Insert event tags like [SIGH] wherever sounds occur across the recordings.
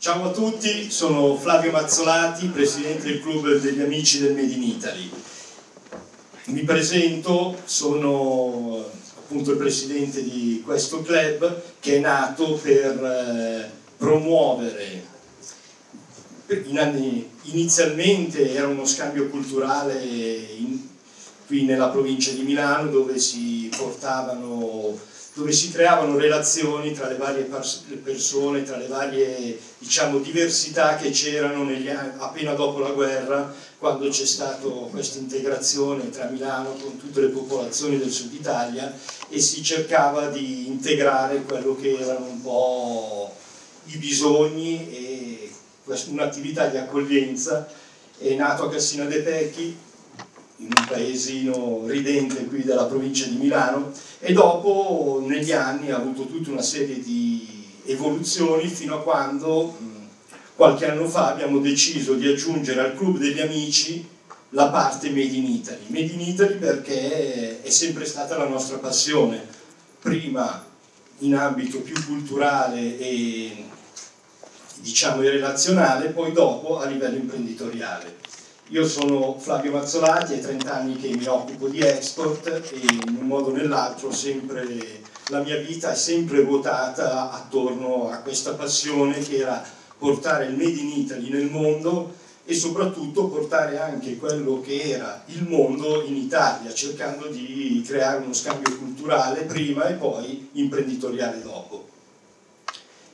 Ciao a tutti, sono Flavio Mazzolati, presidente del club degli amici del Made in Italy. Mi presento, sono appunto il presidente di questo club che è nato per eh, promuovere, inizialmente era uno scambio culturale qui nella provincia di Milano dove si portavano dove si creavano relazioni tra le varie persone, tra le varie diciamo, diversità che c'erano appena dopo la guerra, quando c'è stata questa integrazione tra Milano con tutte le popolazioni del sud Italia e si cercava di integrare quello che erano un po' i bisogni e un'attività di accoglienza. È nato a Cassina De Pecchi in un paesino ridente qui della provincia di Milano e dopo negli anni ha avuto tutta una serie di evoluzioni fino a quando qualche anno fa abbiamo deciso di aggiungere al club degli amici la parte Made in Italy. Made in Italy perché è sempre stata la nostra passione, prima in ambito più culturale e diciamo relazionale, poi dopo a livello imprenditoriale io sono Flavio Mazzolati, è 30 anni che mi occupo di export e in un modo o nell'altro la mia vita è sempre ruotata attorno a questa passione che era portare il Made in Italy nel mondo e soprattutto portare anche quello che era il mondo in Italia, cercando di creare uno scambio culturale prima e poi imprenditoriale dopo.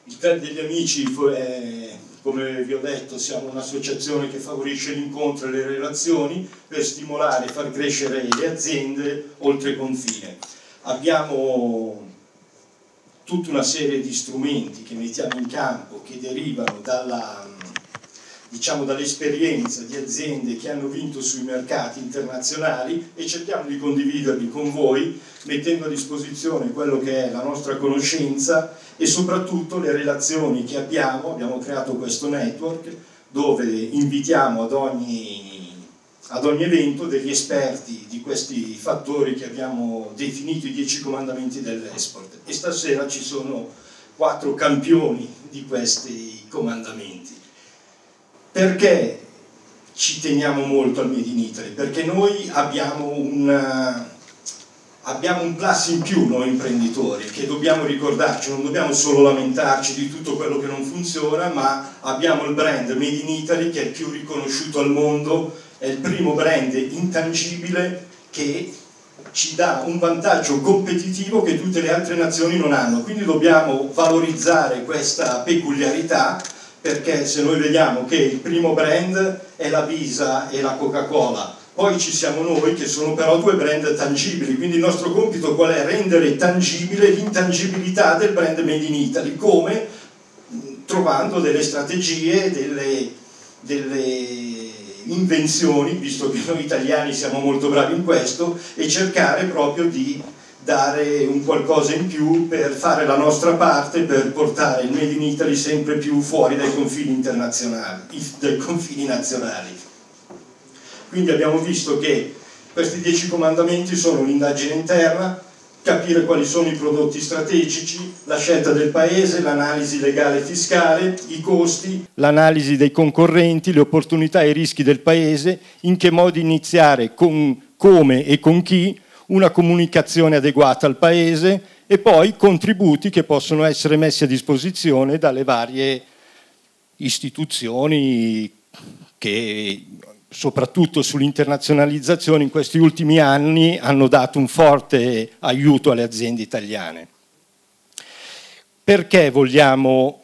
Il club degli amici è come vi ho detto siamo un'associazione che favorisce l'incontro e le relazioni per stimolare e far crescere le aziende oltre confine. Abbiamo tutta una serie di strumenti che mettiamo in campo che derivano dalla diciamo dall'esperienza di aziende che hanno vinto sui mercati internazionali e cerchiamo di condividerli con voi mettendo a disposizione quello che è la nostra conoscenza e soprattutto le relazioni che abbiamo, abbiamo creato questo network dove invitiamo ad ogni, ad ogni evento degli esperti di questi fattori che abbiamo definito i 10 comandamenti dell'esport e stasera ci sono quattro campioni di questi comandamenti. Perché ci teniamo molto al Made in Italy? Perché noi abbiamo un, eh, abbiamo un plus in più noi imprenditori che dobbiamo ricordarci, non dobbiamo solo lamentarci di tutto quello che non funziona, ma abbiamo il brand Made in Italy che è il più riconosciuto al mondo, è il primo brand intangibile che ci dà un vantaggio competitivo che tutte le altre nazioni non hanno, quindi dobbiamo valorizzare questa peculiarità perché se noi vediamo che il primo brand è la Visa e la Coca-Cola, poi ci siamo noi che sono però due brand tangibili, quindi il nostro compito qual è? Rendere tangibile l'intangibilità del brand Made in Italy, come trovando delle strategie, delle, delle invenzioni, visto che noi italiani siamo molto bravi in questo, e cercare proprio di dare un qualcosa in più per fare la nostra parte per portare il Made in Italy sempre più fuori dai confini internazionali, dai confini nazionali. Quindi abbiamo visto che questi dieci comandamenti sono l'indagine interna, capire quali sono i prodotti strategici, la scelta del paese, l'analisi legale e fiscale, i costi, l'analisi dei concorrenti, le opportunità e i rischi del paese, in che modo iniziare, con, come e con chi, una comunicazione adeguata al Paese e poi contributi che possono essere messi a disposizione dalle varie istituzioni che soprattutto sull'internazionalizzazione in questi ultimi anni hanno dato un forte aiuto alle aziende italiane. Perché vogliamo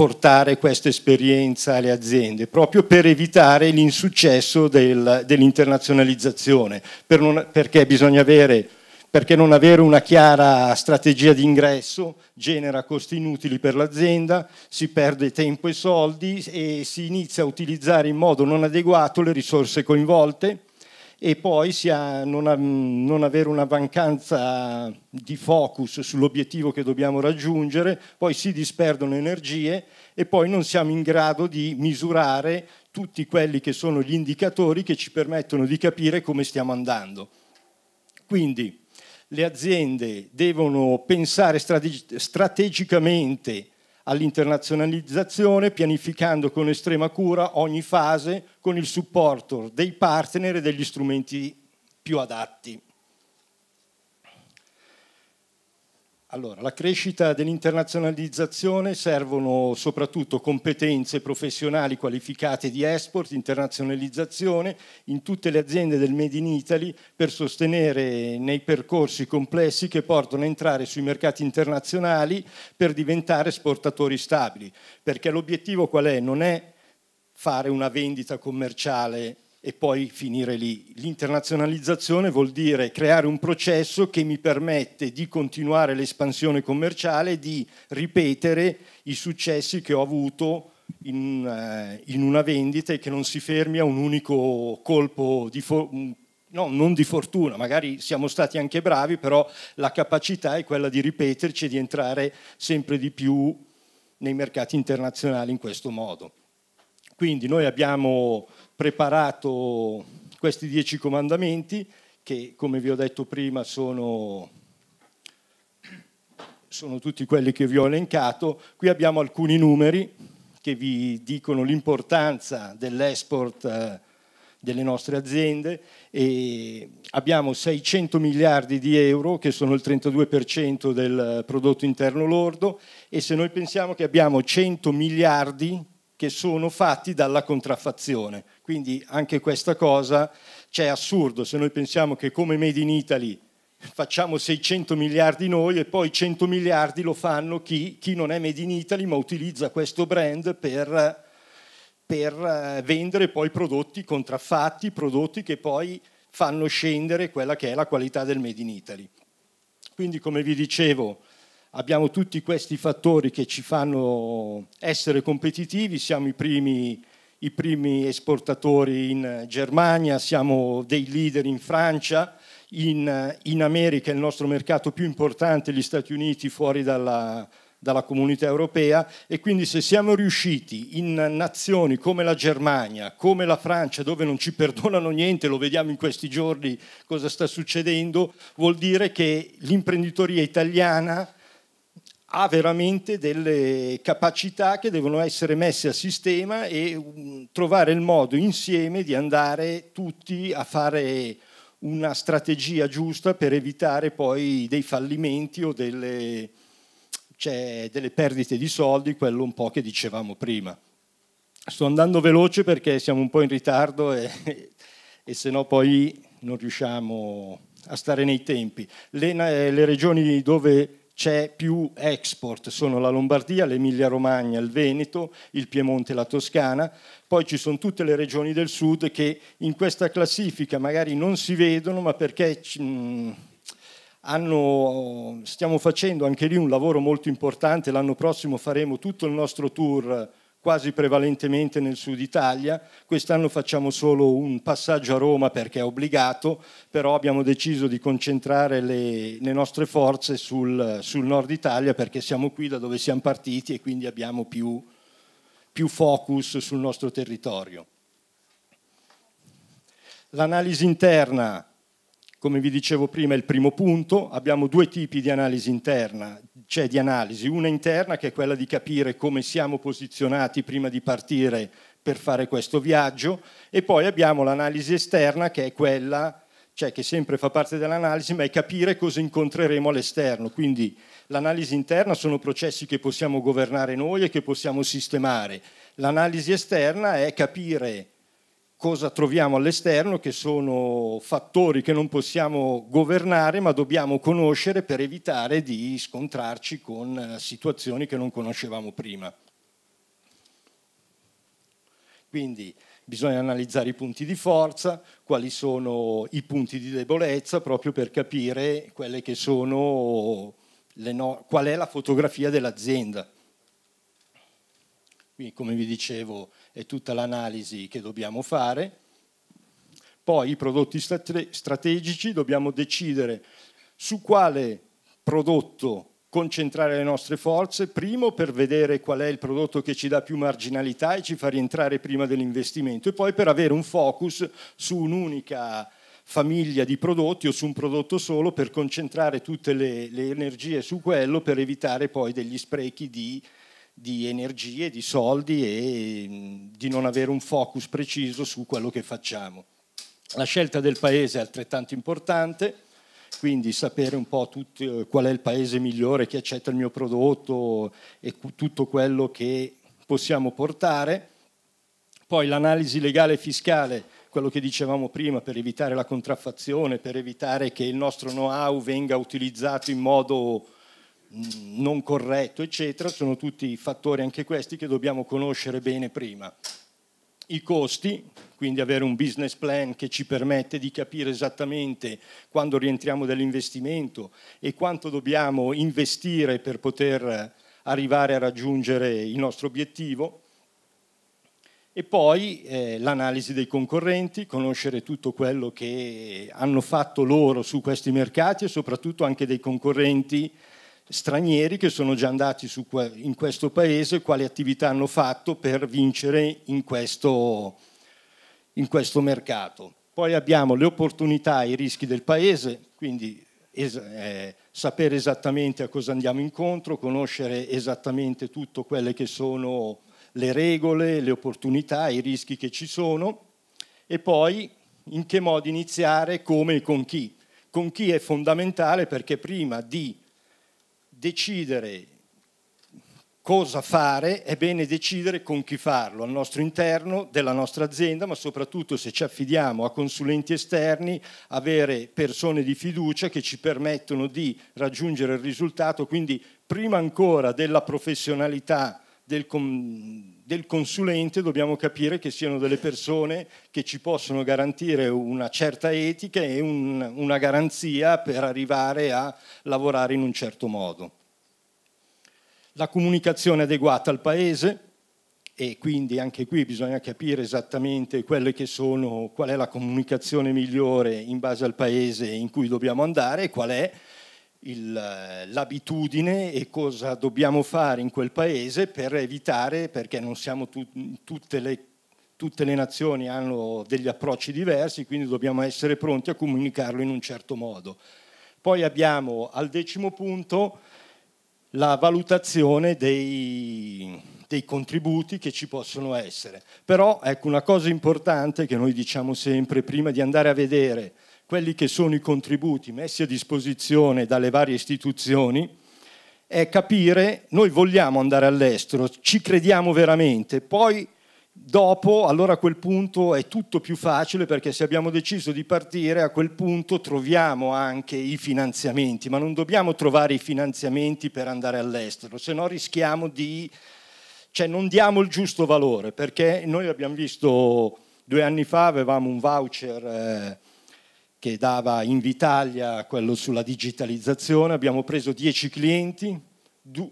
portare questa esperienza alle aziende, proprio per evitare l'insuccesso del, dell'internazionalizzazione, per non, perché bisogna avere perché non avere una chiara strategia di ingresso genera costi inutili per l'azienda, si perde tempo e soldi e si inizia a utilizzare in modo non adeguato le risorse coinvolte e poi sia non, a, non avere una mancanza di focus sull'obiettivo che dobbiamo raggiungere, poi si disperdono energie e poi non siamo in grado di misurare tutti quelli che sono gli indicatori che ci permettono di capire come stiamo andando. Quindi le aziende devono pensare strategicamente all'internazionalizzazione, pianificando con estrema cura ogni fase, con il supporto dei partner e degli strumenti più adatti. Allora, la crescita dell'internazionalizzazione servono soprattutto competenze professionali qualificate di export, internazionalizzazione in tutte le aziende del Made in Italy per sostenere nei percorsi complessi che portano a entrare sui mercati internazionali per diventare esportatori stabili. Perché l'obiettivo qual è? Non è fare una vendita commerciale e poi finire lì. L'internazionalizzazione vuol dire creare un processo che mi permette di continuare l'espansione commerciale, di ripetere i successi che ho avuto in, eh, in una vendita e che non si fermi a un unico colpo di fo- no, non di fortuna, magari siamo stati anche bravi, però la capacità è quella di ripeterci e di entrare sempre di più nei mercati internazionali in questo modo. Quindi noi abbiamo preparato questi dieci comandamenti che, come vi ho detto prima, sono, sono tutti quelli che vi ho elencato. Qui abbiamo alcuni numeri che vi dicono l'importanza dell'export eh, delle nostre aziende e abbiamo 600 miliardi di euro che sono il 32% del prodotto interno lordo e se noi pensiamo che abbiamo 100 miliardi che sono fatti dalla contraffazione. Quindi anche questa cosa c'è assurdo, se noi pensiamo che come Made in Italy facciamo 600 miliardi noi e poi 100 miliardi lo fanno chi, chi non è Made in Italy ma utilizza questo brand per, per eh, vendere poi prodotti contraffatti, prodotti che poi fanno scendere quella che è la qualità del Made in Italy. Quindi come vi dicevo, abbiamo tutti questi fattori che ci fanno essere competitivi, siamo i primi, i primi esportatori in Germania, siamo dei leader in Francia, in, in, America il nostro mercato più importante, gli Stati Uniti fuori dalla, dalla comunità europea e quindi se siamo riusciti in nazioni come la Germania, come la Francia, dove non ci perdonano niente, lo vediamo in questi giorni cosa sta succedendo, vuol dire che l'imprenditoria italiana ha veramente delle capacità che devono essere messe a sistema e mm, trovare il modo insieme di andare tutti a fare una strategia giusta per evitare poi dei fallimenti o delle, cioè, delle perdite di soldi, quello un po' che dicevamo prima. Sto andando veloce perché siamo un po' in ritardo e, [LAUGHS] e se no poi non riusciamo a stare nei tempi. Le, eh, le regioni dove c'è più export, sono la Lombardia, l'Emilia Romagna, il Veneto, il Piemonte, la Toscana, poi ci sono tutte le regioni del sud che in questa classifica magari non si vedono, ma perché mh, mm, hanno, stiamo facendo anche lì un lavoro molto importante, l'anno prossimo faremo tutto il nostro tour quasi prevalentemente nel sud Italia. Quest'anno facciamo solo un passaggio a Roma perché è obbligato, però abbiamo deciso di concentrare le, le nostre forze sul, sul, nord Italia perché siamo qui da dove siamo partiti e quindi abbiamo più, più focus sul nostro territorio. L'analisi interna come vi dicevo prima, è il primo punto. Abbiamo due tipi di analisi interna, c'è di analisi, una interna che è quella di capire come siamo posizionati prima di partire per fare questo viaggio e poi abbiamo l'analisi esterna che è quella, cioè che sempre fa parte dell'analisi, ma è capire cosa incontreremo all'esterno. Quindi l'analisi interna sono processi che possiamo governare noi e che possiamo sistemare. L'analisi esterna è capire cosa troviamo all'esterno, che sono fattori che non possiamo governare, ma dobbiamo conoscere per evitare di scontrarci con eh, situazioni che non conoscevamo prima. Quindi bisogna analizzare i punti di forza, quali sono i punti di debolezza, proprio per capire no qual è la fotografia dell'azienda. Quindi, come vi dicevo, è tutta l'analisi che dobbiamo fare. Poi i prodotti strategici, dobbiamo decidere su quale prodotto concentrare le nostre forze, primo per vedere qual è il prodotto che ci dà più marginalità e ci fa rientrare prima dell'investimento e poi per avere un focus su un'unica famiglia di prodotti o su un prodotto solo per concentrare tutte le, le energie su quello per evitare poi degli sprechi di di energie, di soldi e mm, di non avere un focus preciso su quello che facciamo. La scelta del paese è altrettanto importante, quindi sapere un po' tutto, eh, qual è il paese migliore che accetta il mio prodotto e tutto quello che possiamo portare. Poi l'analisi legale e fiscale, quello che dicevamo prima, per evitare la contraffazione, per evitare che il nostro know-how venga utilizzato in modo Mm, non corretto, eccetera, sono tutti fattori anche questi che dobbiamo conoscere bene prima. I costi, quindi avere un business plan che ci permette di capire esattamente quando rientriamo dall'investimento e quanto dobbiamo investire per poter arrivare a raggiungere il nostro obiettivo. E poi eh, l'analisi dei concorrenti, conoscere tutto quello che hanno fatto loro su questi mercati e soprattutto anche dei concorrenti stranieri che sono già andati su, in questo paese, quali attività hanno fatto per vincere in questo, in questo mercato. Poi abbiamo le opportunità e i rischi del paese, quindi es- eh, sapere esattamente a cosa andiamo incontro, conoscere esattamente tutte quelle che sono le regole, le opportunità, i rischi che ci sono e poi in che modo iniziare, come e con chi. Con chi è fondamentale perché prima di decidere cosa fare, è bene decidere con chi farlo, al nostro interno, della nostra azienda, ma soprattutto se ci affidiamo a consulenti esterni, avere persone di fiducia che ci permettono di raggiungere il risultato, quindi prima ancora della professionalità del, com- del consulente dobbiamo capire che siano delle persone che ci possono garantire una certa etica e un, una garanzia per arrivare a lavorare in un certo modo. La comunicazione adeguata al paese e quindi anche qui bisogna capire esattamente quelle che sono, qual è la comunicazione migliore in base al paese in cui dobbiamo andare e qual è eh, l'abitudine e cosa dobbiamo fare in quel paese per evitare, perché non siamo tu, tutte, le, tutte le nazioni hanno degli approcci diversi, quindi dobbiamo essere pronti a comunicarlo in un certo modo. Poi abbiamo al decimo punto la valutazione dei, dei contributi che ci possono essere. Però ecco una cosa importante che noi diciamo sempre prima di andare a vedere quelli che sono i contributi messi a disposizione dalle varie istituzioni, è capire, noi vogliamo andare all'estero, ci crediamo veramente, poi dopo, allora a quel punto è tutto più facile perché se abbiamo deciso di partire, a quel punto troviamo anche i finanziamenti, ma non dobbiamo trovare i finanziamenti per andare all'estero, se no rischiamo di... cioè non diamo il giusto valore, perché noi abbiamo visto due anni fa, avevamo un voucher... Eh, che dava Invitalia, quello sulla digitalizzazione, abbiamo preso 10 clienti,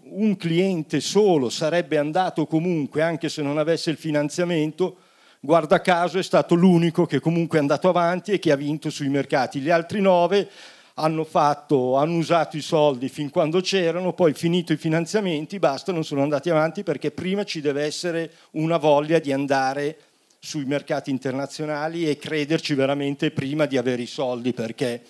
un cliente solo sarebbe andato comunque anche se non avesse il finanziamento, guarda caso è stato l'unico che comunque è andato avanti e che ha vinto sui mercati, gli altri 9 hanno, fatto, hanno usato i soldi fin quando c'erano, poi finito i finanziamenti, basta, non sono andati avanti perché prima ci deve essere una voglia di andare avanti sui mercati internazionali e crederci veramente prima di avere i soldi, perché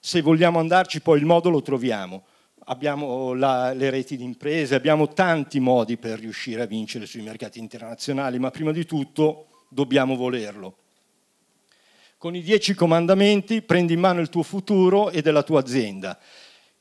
se vogliamo andarci poi il modo lo troviamo. Abbiamo la, le reti di imprese, abbiamo tanti modi per riuscire a vincere sui mercati internazionali, ma prima di tutto dobbiamo volerlo. Con i dieci comandamenti prendi in mano il tuo futuro e della tua azienda.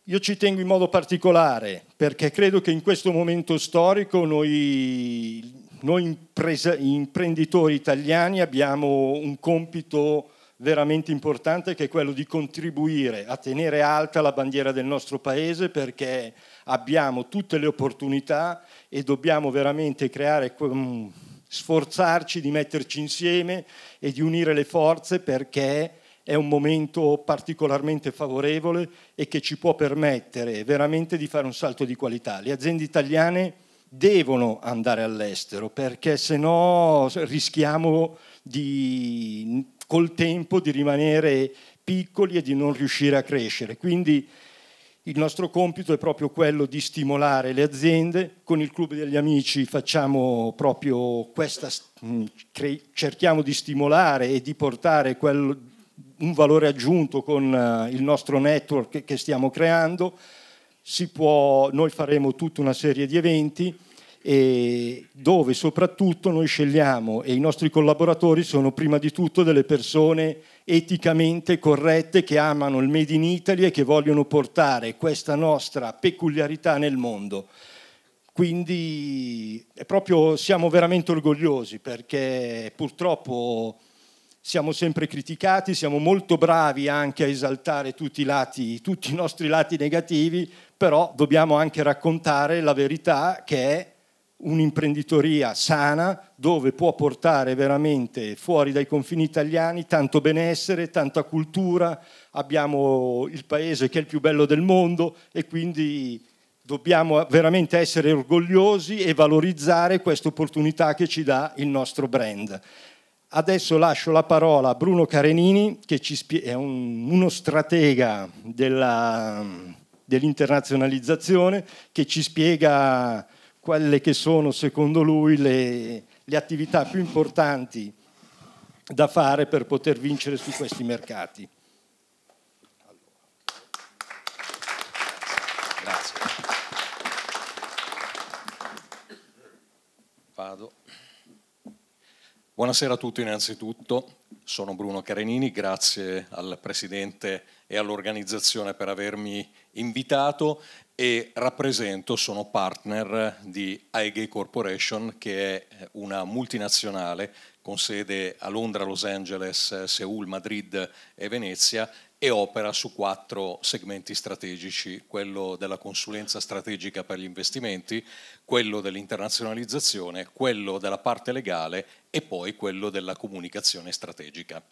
Io ci tengo in modo particolare perché credo che in questo momento storico noi noi impresa, imprenditori italiani abbiamo un compito veramente importante che è quello di contribuire a tenere alta la bandiera del nostro paese perché abbiamo tutte le opportunità e dobbiamo veramente creare, mm, sforzarci di metterci insieme e di unire le forze perché è un momento particolarmente favorevole e che ci può permettere veramente di fare un salto di qualità. Le aziende italiane devono andare all'estero perché se no rischiamo di, col tempo di rimanere piccoli e di non riuscire a crescere. Quindi il nostro compito è proprio quello di stimolare le aziende, con il Club degli Amici facciamo proprio questa, mm, cerchiamo di stimolare e di portare quel, un valore aggiunto con eh, il nostro network che stiamo creando, può, noi faremo tutta una serie di eventi dove soprattutto noi scegliamo e i nostri collaboratori sono prima di tutto delle persone eticamente corrette che amano il Made in Italy e che vogliono portare questa nostra peculiarità nel mondo. Quindi proprio, siamo veramente orgogliosi perché purtroppo siamo sempre criticati, siamo molto bravi anche a esaltare tutti i, lati, tutti i nostri lati negativi, però dobbiamo anche raccontare la verità che è un'imprenditoria sana dove può portare veramente fuori dai confini italiani tanto benessere, tanta cultura, abbiamo il paese che è il più bello del mondo e quindi dobbiamo veramente essere orgogliosi e valorizzare questa opportunità che ci dà il nostro brand. Adesso lascio la parola a Bruno Carenini che ci è un, uno stratega della dell'internazionalizzazione che ci spiega quelle che sono secondo lui le, le attività più importanti da fare per poter vincere su questi mercati. Grazie. Vado. Buonasera a tutti innanzitutto, sono Bruno Carenini, grazie al Presidente e all'organizzazione per avermi invitato e rappresento, sono partner di AEG Corporation che è eh, una multinazionale con sede a Londra, Los Angeles, Seoul, Madrid e Venezia e opera su quattro segmenti strategici, quello della consulenza strategica per gli investimenti, quello dell'internazionalizzazione, quello della parte legale e poi quello della comunicazione strategica.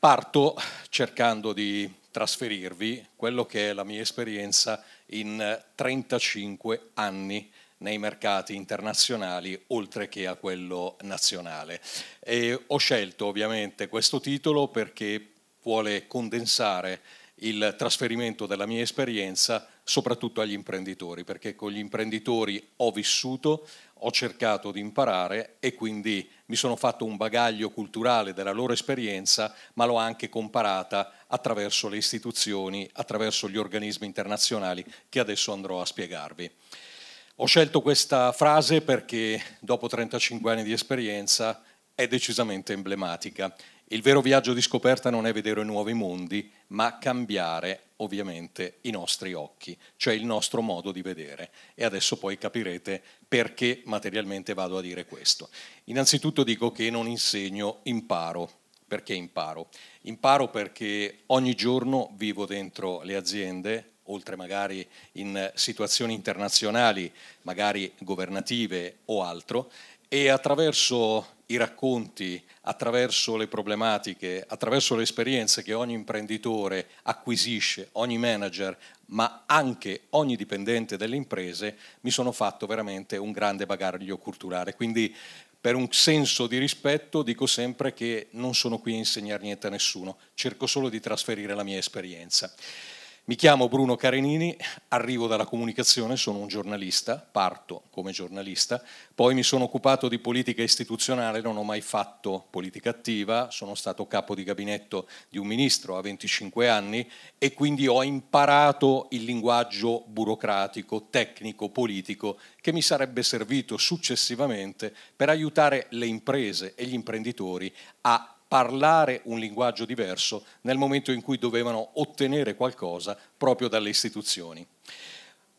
Parto cercando di trasferirvi quello che è la mia esperienza in 35 anni nei mercati internazionali oltre che a quello nazionale. E ho scelto ovviamente questo titolo perché vuole condensare il trasferimento della mia esperienza soprattutto agli imprenditori, perché con gli imprenditori ho vissuto, ho cercato di imparare e quindi mi sono fatto un bagaglio culturale della loro esperienza, ma l'ho anche comparata attraverso le istituzioni, attraverso gli organismi internazionali che adesso andrò a spiegarvi. Ho scelto questa frase perché dopo 35 anni di esperienza è decisamente emblematica il vero viaggio di scoperta non è vedere nuovi mondi, ma cambiare ovviamente i nostri occhi, cioè il nostro modo di vedere. E adesso poi capirete perché materialmente vado a dire questo. Innanzitutto dico che non insegno, imparo. Perché imparo? Imparo perché ogni giorno vivo dentro le aziende, oltre magari in situazioni internazionali, magari governative o altro, e attraverso i racconti attraverso le problematiche, attraverso le esperienze che ogni imprenditore acquisisce, ogni manager, ma anche ogni dipendente delle imprese, mi sono fatto veramente un grande bagaglio culturale. Quindi per un senso di rispetto dico sempre che non sono qui a insegnare niente a nessuno, cerco solo di trasferire la mia esperienza. Mi chiamo Bruno Carenini, arrivo dalla comunicazione, sono un giornalista, parto come giornalista, poi mi sono occupato di politica istituzionale, non ho mai fatto politica attiva, sono stato capo di gabinetto di un ministro a 25 anni e quindi ho imparato il linguaggio burocratico, tecnico, politico che mi sarebbe servito successivamente per aiutare le imprese e gli imprenditori a parlare un linguaggio diverso nel momento in cui dovevano ottenere qualcosa proprio dalle istituzioni.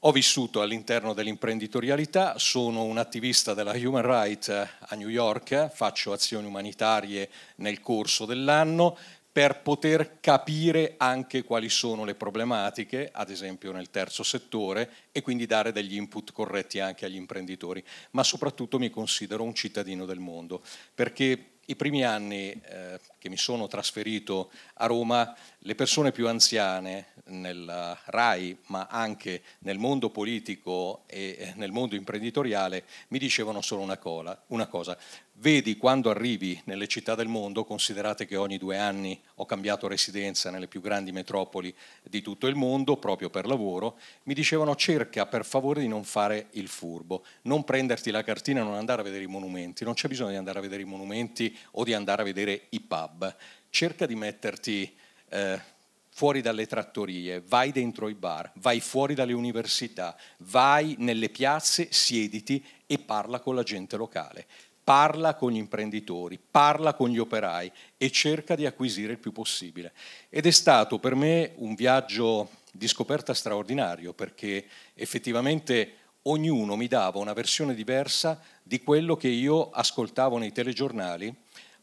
Ho vissuto all'interno dell'imprenditorialità, sono un attivista della Human Rights eh, a New York, faccio azioni umanitarie nel corso dell'anno, per poter capire anche quali sono le problematiche, ad esempio nel terzo settore, e quindi dare degli input corretti anche agli imprenditori. Ma soprattutto mi considero un cittadino del mondo, perché i primi anni eh, che mi sono trasferito a Roma, le persone più anziane, nel RAI, ma anche nel mondo politico e eh, nel mondo imprenditoriale, mi dicevano solo una, cola, una cosa. Vedi quando arrivi nelle città del mondo, considerate che ogni due anni ho cambiato residenza nelle più grandi metropoli di tutto il mondo, proprio per lavoro, mi dicevano cerca per favore di non fare il furbo, non prenderti la cartina e non andare a vedere i monumenti, non c'è bisogno di andare a vedere i monumenti o di andare a vedere i pub, cerca di metterti... Eh, fuori dalle trattorie, vai dentro i bar, vai fuori dalle università, vai nelle piazze, siediti e parla con la gente locale, parla con gli imprenditori, parla con gli operai e cerca di acquisire il più possibile. Ed è stato per me un viaggio di scoperta straordinario perché effettivamente ognuno mi dava una versione diversa di quello che io ascoltavo nei telegiornali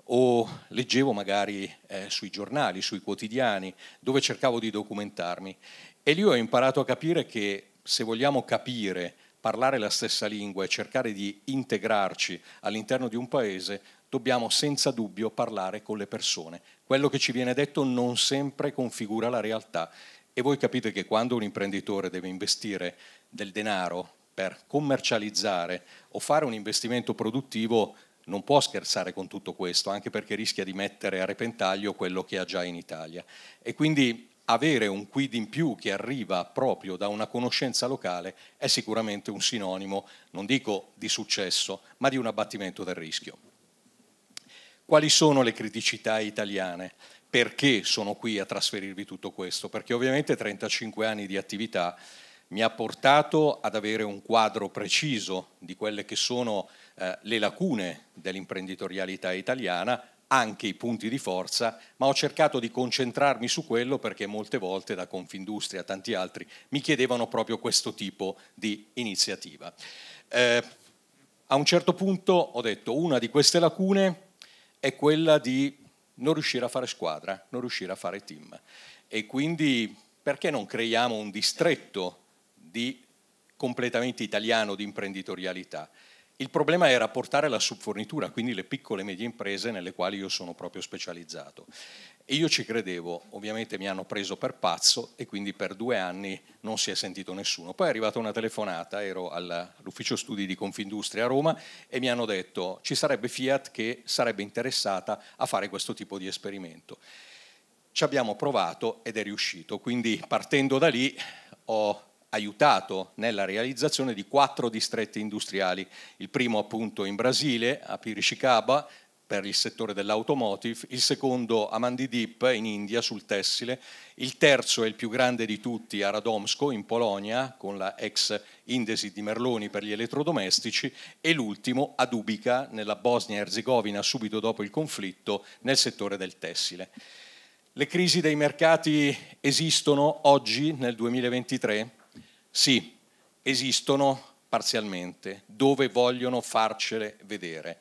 o leggevo magari eh, sui giornali, sui quotidiani, dove cercavo di documentarmi. E lì ho imparato a capire che se vogliamo capire, parlare la stessa lingua e cercare di integrarci all'interno di un paese, dobbiamo senza dubbio parlare con le persone. Quello che ci viene detto non sempre configura la realtà e voi capite che quando un imprenditore deve investire del denaro per commercializzare o fare un investimento produttivo, non può scherzare con tutto questo, anche perché rischia di mettere a repentaglio quello che ha già in Italia. E quindi avere un quid in più che arriva proprio da una conoscenza locale è sicuramente un sinonimo, non dico di successo, ma di un abbattimento del rischio. Quali sono le criticità italiane? Perché sono qui a trasferirvi tutto questo? Perché ovviamente 35 anni di attività mi ha portato ad avere un quadro preciso di quelle che sono eh, le lacune dell'imprenditorialità italiana, anche i punti di forza, ma ho cercato di concentrarmi su quello perché molte volte da Confindustria e tanti altri mi chiedevano proprio questo tipo di iniziativa. Eh, a un certo punto ho detto una di queste lacune è quella di non riuscire a fare squadra, non riuscire a fare team. E quindi perché non creiamo un distretto di completamente italiano di imprenditorialità? Il problema era portare la subfornitura, quindi le piccole e medie imprese nelle quali io sono proprio specializzato. E io ci credevo, ovviamente mi hanno preso per pazzo e quindi per due anni non si è sentito nessuno. Poi è arrivata una telefonata, ero all'ufficio studi di Confindustria a Roma e mi hanno detto ci sarebbe Fiat che sarebbe interessata a fare questo tipo di esperimento. Ci abbiamo provato ed è riuscito, quindi partendo da lì ho aiutato nella realizzazione di quattro distretti industriali, il primo appunto in Brasile, a Piricicaba, per il settore dell'automotive, il secondo a Mandidip in India sul tessile, il terzo e il più grande di tutti a Radomsko in Polonia con la ex Indesi di Merloni per gli elettrodomestici e l'ultimo a Dubica nella Bosnia-Herzegovina subito dopo il conflitto nel settore del tessile. Le crisi dei mercati esistono oggi nel 2023? Sì, esistono parzialmente, dove vogliono farcele vedere.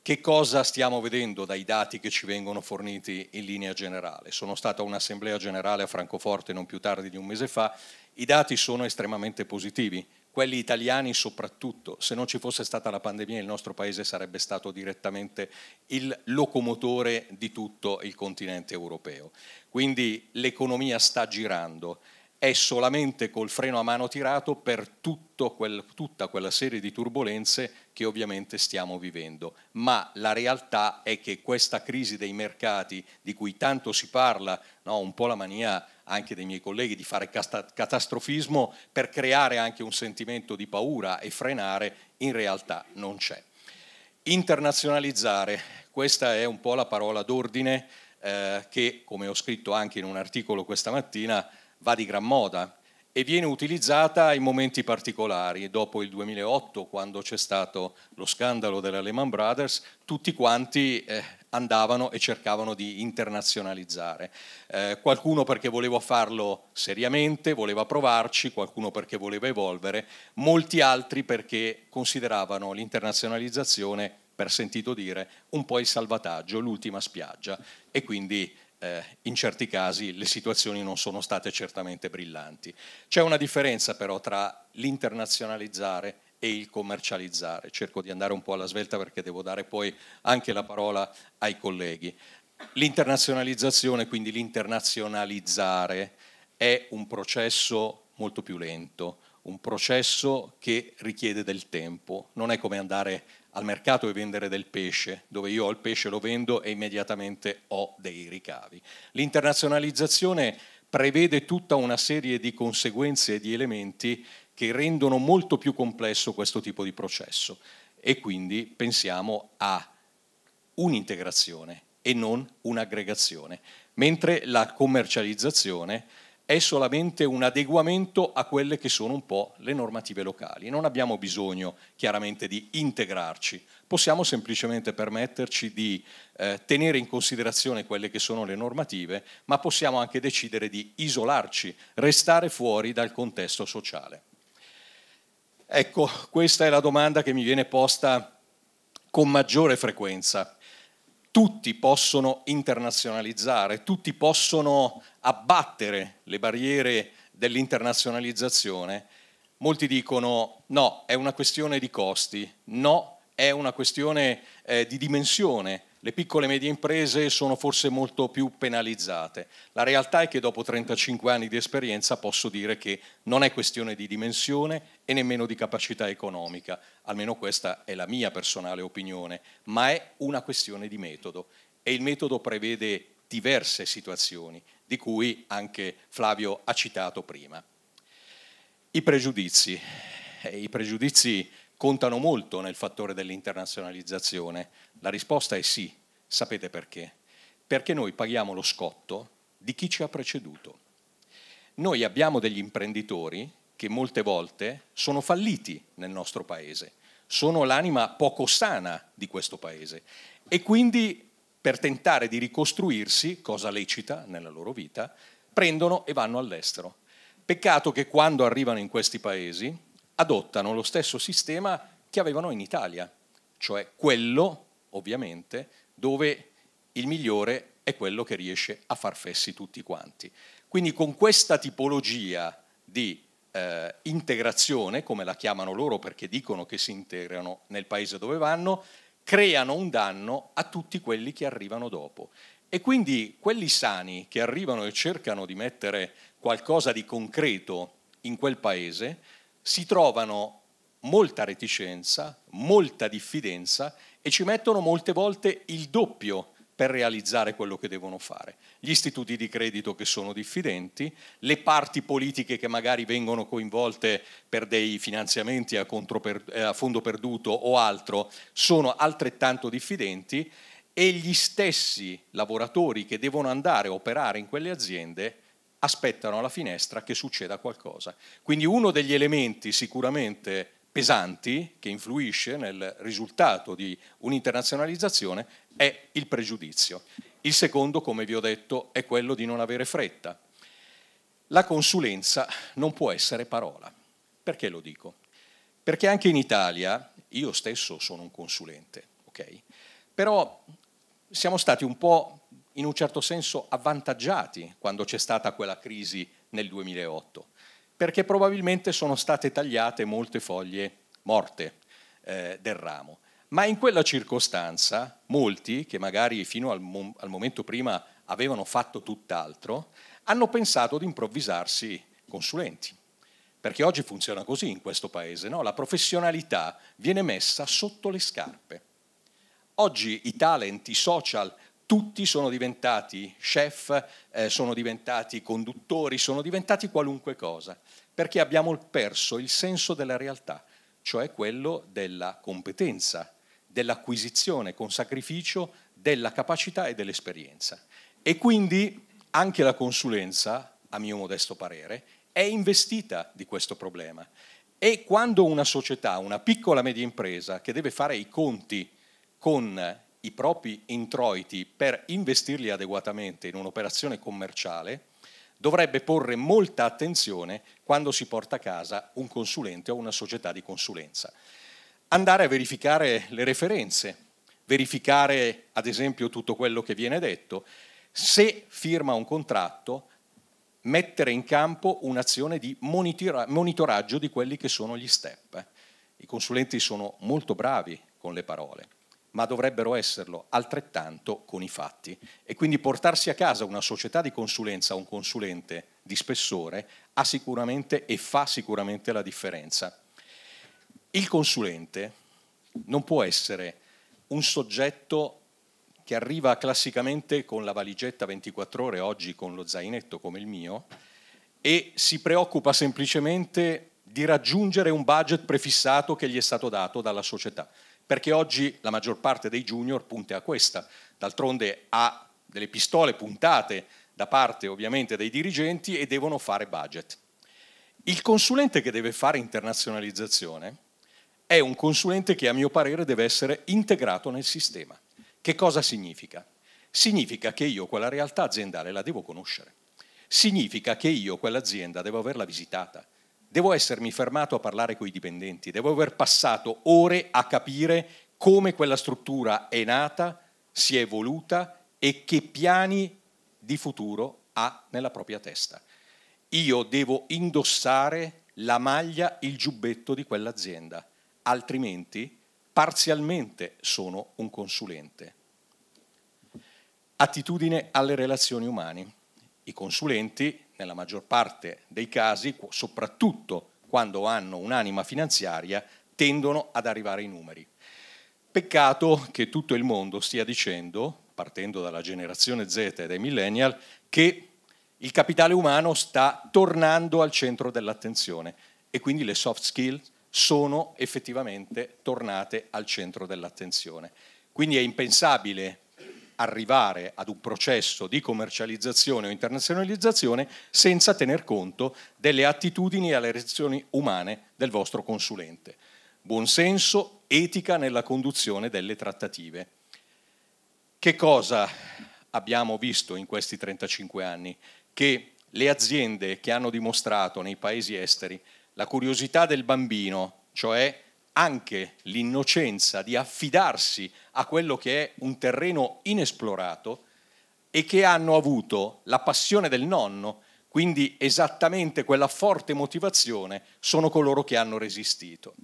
Che cosa stiamo vedendo dai dati che ci vengono forniti in linea generale? Sono stata a un'assemblea generale a Francoforte non più tardi di un mese fa, i dati sono estremamente positivi, quelli italiani soprattutto. Se non ci fosse stata la pandemia il nostro paese sarebbe stato direttamente il locomotore di tutto il continente europeo. Quindi l'economia sta girando è solamente col freno a mano tirato per quel, tutta quella serie di turbulenze che ovviamente stiamo vivendo. Ma la realtà è che questa crisi dei mercati, di cui tanto si parla, no, un po' la mania anche dei miei colleghi di fare catastrofismo per creare anche un sentimento di paura e frenare, in realtà non c'è. Internazionalizzare, questa è un po' la parola d'ordine eh, che, come ho scritto anche in un articolo questa mattina, va di gran moda e viene utilizzata in momenti particolari. Dopo il 2008, quando c'è stato lo scandalo della Lehman Brothers, tutti quanti eh, andavano e cercavano di internazionalizzare. Eh, qualcuno perché voleva farlo seriamente, voleva provarci, qualcuno perché voleva evolvere, molti altri perché consideravano l'internazionalizzazione, per sentito dire, un po' il salvataggio, l'ultima spiaggia. E quindi eh, in certi casi le situazioni non sono state certamente brillanti. C'è una differenza però tra l'internazionalizzare e il commercializzare. Cerco di andare un po' alla svelta perché devo dare poi anche la parola ai colleghi. L'internazionalizzazione, quindi l'internazionalizzare, è un processo molto più lento, un processo che richiede del tempo, non è come andare al mercato e vendere del pesce, dove io ho il pesce, lo vendo e immediatamente ho dei ricavi. L'internazionalizzazione prevede tutta una serie di conseguenze e di elementi che rendono molto più complesso questo tipo di processo e quindi pensiamo a un'integrazione e non un'aggregazione, mentre la commercializzazione è solamente un adeguamento a quelle che sono un po' le normative locali. Non abbiamo bisogno chiaramente di integrarci, possiamo semplicemente permetterci di eh, tenere in considerazione quelle che sono le normative, ma possiamo anche decidere di isolarci, restare fuori dal contesto sociale. Ecco, questa è la domanda che mi viene posta con maggiore frequenza. Tutti possono internazionalizzare, tutti possono abbattere le barriere dell'internazionalizzazione, molti dicono no, è una questione di costi, no, è una questione eh, di dimensione. Le piccole e medie imprese sono forse molto più penalizzate. La realtà è che dopo 35 anni di esperienza posso dire che non è questione di dimensione e nemmeno di capacità economica, almeno questa è la mia personale opinione, ma è una questione di metodo e il metodo prevede diverse situazioni, di cui anche Flavio ha citato prima. I pregiudizi. Eh, I pregiudizi contano molto nel fattore dell'internazionalizzazione. La risposta è sì. Sapete perché? Perché noi paghiamo lo scotto di chi ci ha preceduto. Noi abbiamo degli imprenditori che molte volte sono falliti nel nostro paese, sono l'anima poco sana di questo paese e quindi per tentare di ricostruirsi, cosa lecita nella loro vita, prendono e vanno all'estero. Peccato che quando arrivano in questi paesi adottano lo stesso sistema che avevano in Italia, cioè quello, ovviamente, dove il migliore è quello che riesce a far fessi tutti quanti. Quindi con questa tipologia di eh, integrazione, come la chiamano loro perché dicono che si integrano nel paese dove vanno, creano un danno a tutti quelli che arrivano dopo. E quindi quelli sani che arrivano e cercano di mettere qualcosa di concreto in quel paese si trovano molta reticenza, molta diffidenza e ci mettono molte volte il doppio per realizzare quello che devono fare. Gli istituti di credito che sono diffidenti, le parti politiche che magari vengono coinvolte per dei finanziamenti a, per, eh, a fondo perduto o altro, sono altrettanto diffidenti e gli stessi lavoratori che devono andare a operare in quelle aziende aspettano alla finestra che succeda qualcosa. Quindi uno degli elementi sicuramente pesanti che influisce nel risultato di un'internazionalizzazione è il pregiudizio. Il secondo, come vi ho detto, è quello di non avere fretta. La consulenza non può essere parola. Perché lo dico? Perché anche in Italia, io stesso sono un consulente, ok? Però siamo stati un po', in un certo senso, avvantaggiati quando c'è stata quella crisi nel 2008 perché probabilmente sono state tagliate molte foglie morte eh, del ramo. Ma in quella circostanza molti, che magari fino al, mom- al momento prima avevano fatto tutt'altro, hanno pensato di improvvisarsi consulenti. Perché oggi funziona così in questo paese, no? la professionalità viene messa sotto le scarpe. Oggi i talent, i social, tutti sono diventati chef, eh, sono diventati conduttori, sono diventati qualunque cosa perché abbiamo perso il senso della realtà, cioè quello della competenza, dell'acquisizione con sacrificio della capacità e dell'esperienza. E quindi anche la consulenza, a mio modesto parere, è investita di questo problema. E quando una società, una piccola media impresa che deve fare i conti con i propri introiti per investirli adeguatamente in un'operazione commerciale, dovrebbe porre molta attenzione quando si porta a casa un consulente o una società di consulenza. Andare a verificare le referenze, verificare ad esempio tutto quello che viene detto, se firma un contratto mettere in campo un'azione di monitoraggio di quelli che sono gli step. I consulenti sono molto bravi con le parole ma dovrebbero esserlo altrettanto con i fatti. E quindi portarsi a casa una società di consulenza, un consulente di spessore, ha sicuramente e fa sicuramente la differenza. Il consulente non può essere un soggetto che arriva classicamente con la valigetta 24 ore, oggi con lo zainetto come il mio, e si preoccupa semplicemente di raggiungere un budget prefissato che gli è stato dato dalla società perché oggi la maggior parte dei junior punta a questa. D'altronde ha delle pistole puntate da parte ovviamente dei dirigenti e devono fare budget. Il consulente che deve fare internazionalizzazione è un consulente che a mio parere deve essere integrato nel sistema. Che cosa significa? Significa che io quella realtà aziendale la devo conoscere. Significa che io quell'azienda devo averla visitata Devo essermi fermato a parlare con i dipendenti, devo aver passato ore a capire come quella struttura è nata, si è evoluta e che piani di futuro ha nella propria testa. Io devo indossare la maglia, il giubbetto di quell'azienda, altrimenti parzialmente sono un consulente. Attitudine alle relazioni umane i consulenti, nella maggior parte dei casi, soprattutto quando hanno un'anima finanziaria, tendono ad arrivare ai numeri. Peccato che tutto il mondo stia dicendo, partendo dalla generazione Z e dai millennial, che il capitale umano sta tornando al centro dell'attenzione e quindi le soft skills sono effettivamente tornate al centro dell'attenzione. Quindi è impensabile arrivare ad un processo di commercializzazione o internazionalizzazione senza tener conto delle attitudini e alle reazioni umane del vostro consulente. Buonsenso, etica nella conduzione delle trattative. Che cosa abbiamo visto in questi 35 anni? Che le aziende che hanno dimostrato nei paesi esteri la curiosità del bambino, cioè anche l'innocenza di affidarsi a quello che è un terreno inesplorato e che hanno avuto la passione del nonno, quindi esattamente quella forte motivazione, sono coloro che hanno resistito.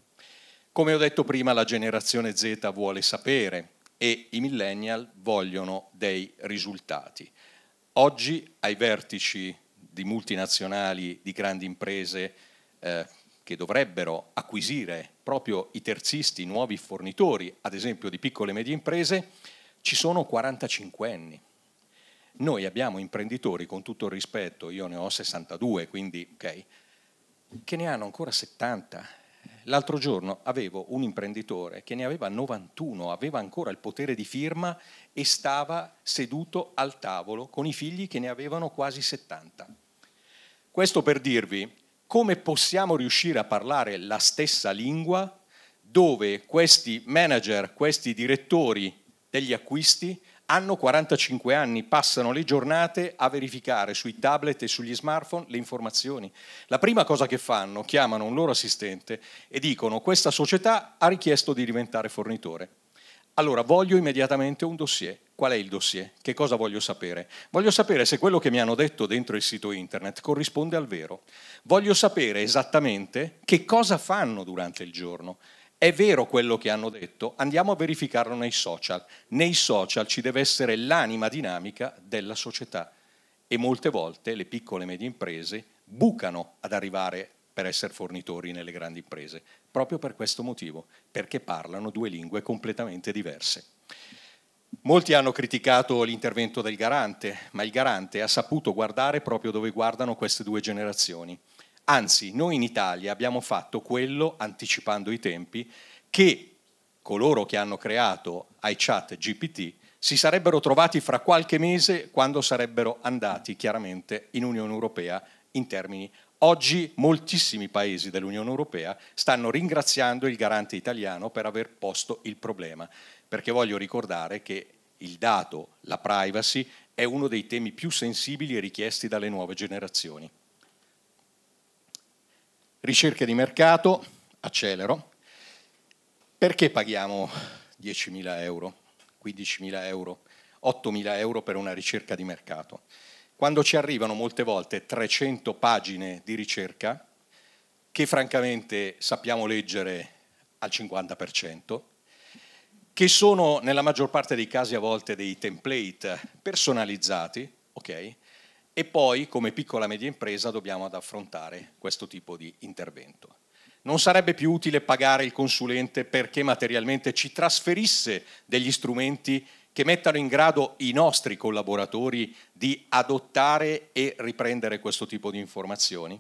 Come ho detto prima, la generazione Z vuole sapere e i millennial vogliono dei risultati. Oggi ai vertici di multinazionali, di grandi imprese, eh, che dovrebbero acquisire proprio i terzisti, nuovi fornitori, ad esempio di piccole e medie imprese, ci sono 45 anni. Noi abbiamo imprenditori, con tutto il rispetto, io ne ho 62, quindi ok, che ne hanno ancora 70. L'altro giorno avevo un imprenditore che ne aveva 91, aveva ancora il potere di firma e stava seduto al tavolo con i figli che ne avevano quasi 70. Questo per dirvi come possiamo riuscire a parlare la stessa lingua dove questi manager, questi direttori degli acquisti hanno 45 anni, passano le giornate a verificare sui tablet e sugli smartphone le informazioni. La prima cosa che fanno, chiamano un loro assistente e dicono questa società ha richiesto di diventare fornitore allora, voglio immediatamente un dossier. Qual è il dossier? Che cosa voglio sapere? Voglio sapere se quello che mi hanno detto dentro il sito internet corrisponde al vero. Voglio sapere esattamente che cosa fanno durante il giorno. È vero quello che hanno detto? Andiamo a verificarlo nei social. Nei social ci deve essere l'anima dinamica della società e molte volte le piccole e medie imprese bucano ad arrivare per essere fornitori nelle grandi imprese, proprio per questo motivo, perché parlano due lingue completamente diverse. Molti hanno criticato l'intervento del garante, ma il garante ha saputo guardare proprio dove guardano queste due generazioni. Anzi, noi in Italia abbiamo fatto quello, anticipando i tempi, che coloro che hanno creato iChat GPT si sarebbero trovati fra qualche mese quando sarebbero andati chiaramente in Unione Europea in termini Oggi moltissimi paesi dell'Unione Europea stanno ringraziando il garante italiano per aver posto il problema, perché voglio ricordare che il dato, la privacy, è uno dei temi più sensibili e richiesti dalle nuove generazioni. Ricerche di mercato, accelero. Perché paghiamo 10.000 euro, 15.000 euro, 8.000 euro per una ricerca di mercato? quando ci arrivano molte volte 300 pagine di ricerca, che francamente sappiamo leggere al 50%, che sono nella maggior parte dei casi a volte dei template personalizzati, ok? E poi come piccola media impresa dobbiamo ad affrontare questo tipo di intervento. Non sarebbe più utile pagare il consulente perché materialmente ci trasferisse degli strumenti che mettano in grado i nostri collaboratori di adottare e riprendere questo tipo di informazioni.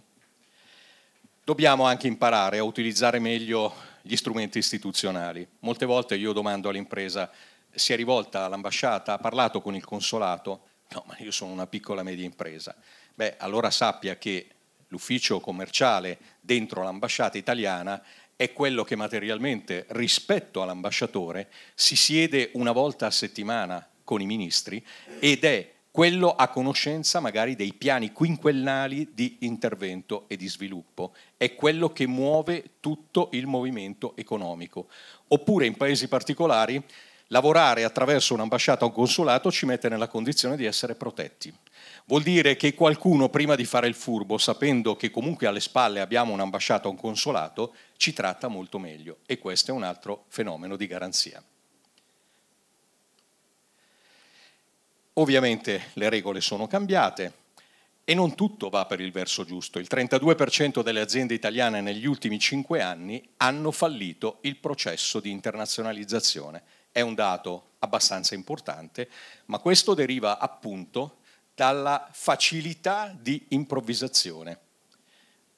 Dobbiamo anche imparare a utilizzare meglio gli strumenti istituzionali. Molte volte io domando all'impresa, si è rivolta all'ambasciata, ha parlato con il consolato? No, ma io sono una piccola media impresa. Beh, allora sappia che l'ufficio commerciale dentro l'ambasciata italiana è quello che materialmente rispetto all'ambasciatore si siede una volta a settimana con i ministri ed è quello a conoscenza magari dei piani quinquennali di intervento e di sviluppo, è quello che muove tutto il movimento economico. Oppure in paesi particolari lavorare attraverso un'ambasciata o un consolato ci mette nella condizione di essere protetti. Vuol dire che qualcuno, prima di fare il furbo, sapendo che comunque alle spalle abbiamo un'ambasciata o un consolato, ci tratta molto meglio e questo è un altro fenomeno di garanzia. Ovviamente le regole sono cambiate, e non tutto va per il verso giusto. Il 32% delle aziende italiane negli ultimi 5 anni hanno fallito il processo di internazionalizzazione. È un dato abbastanza importante, ma questo deriva appunto dalla facilità di improvvisazione.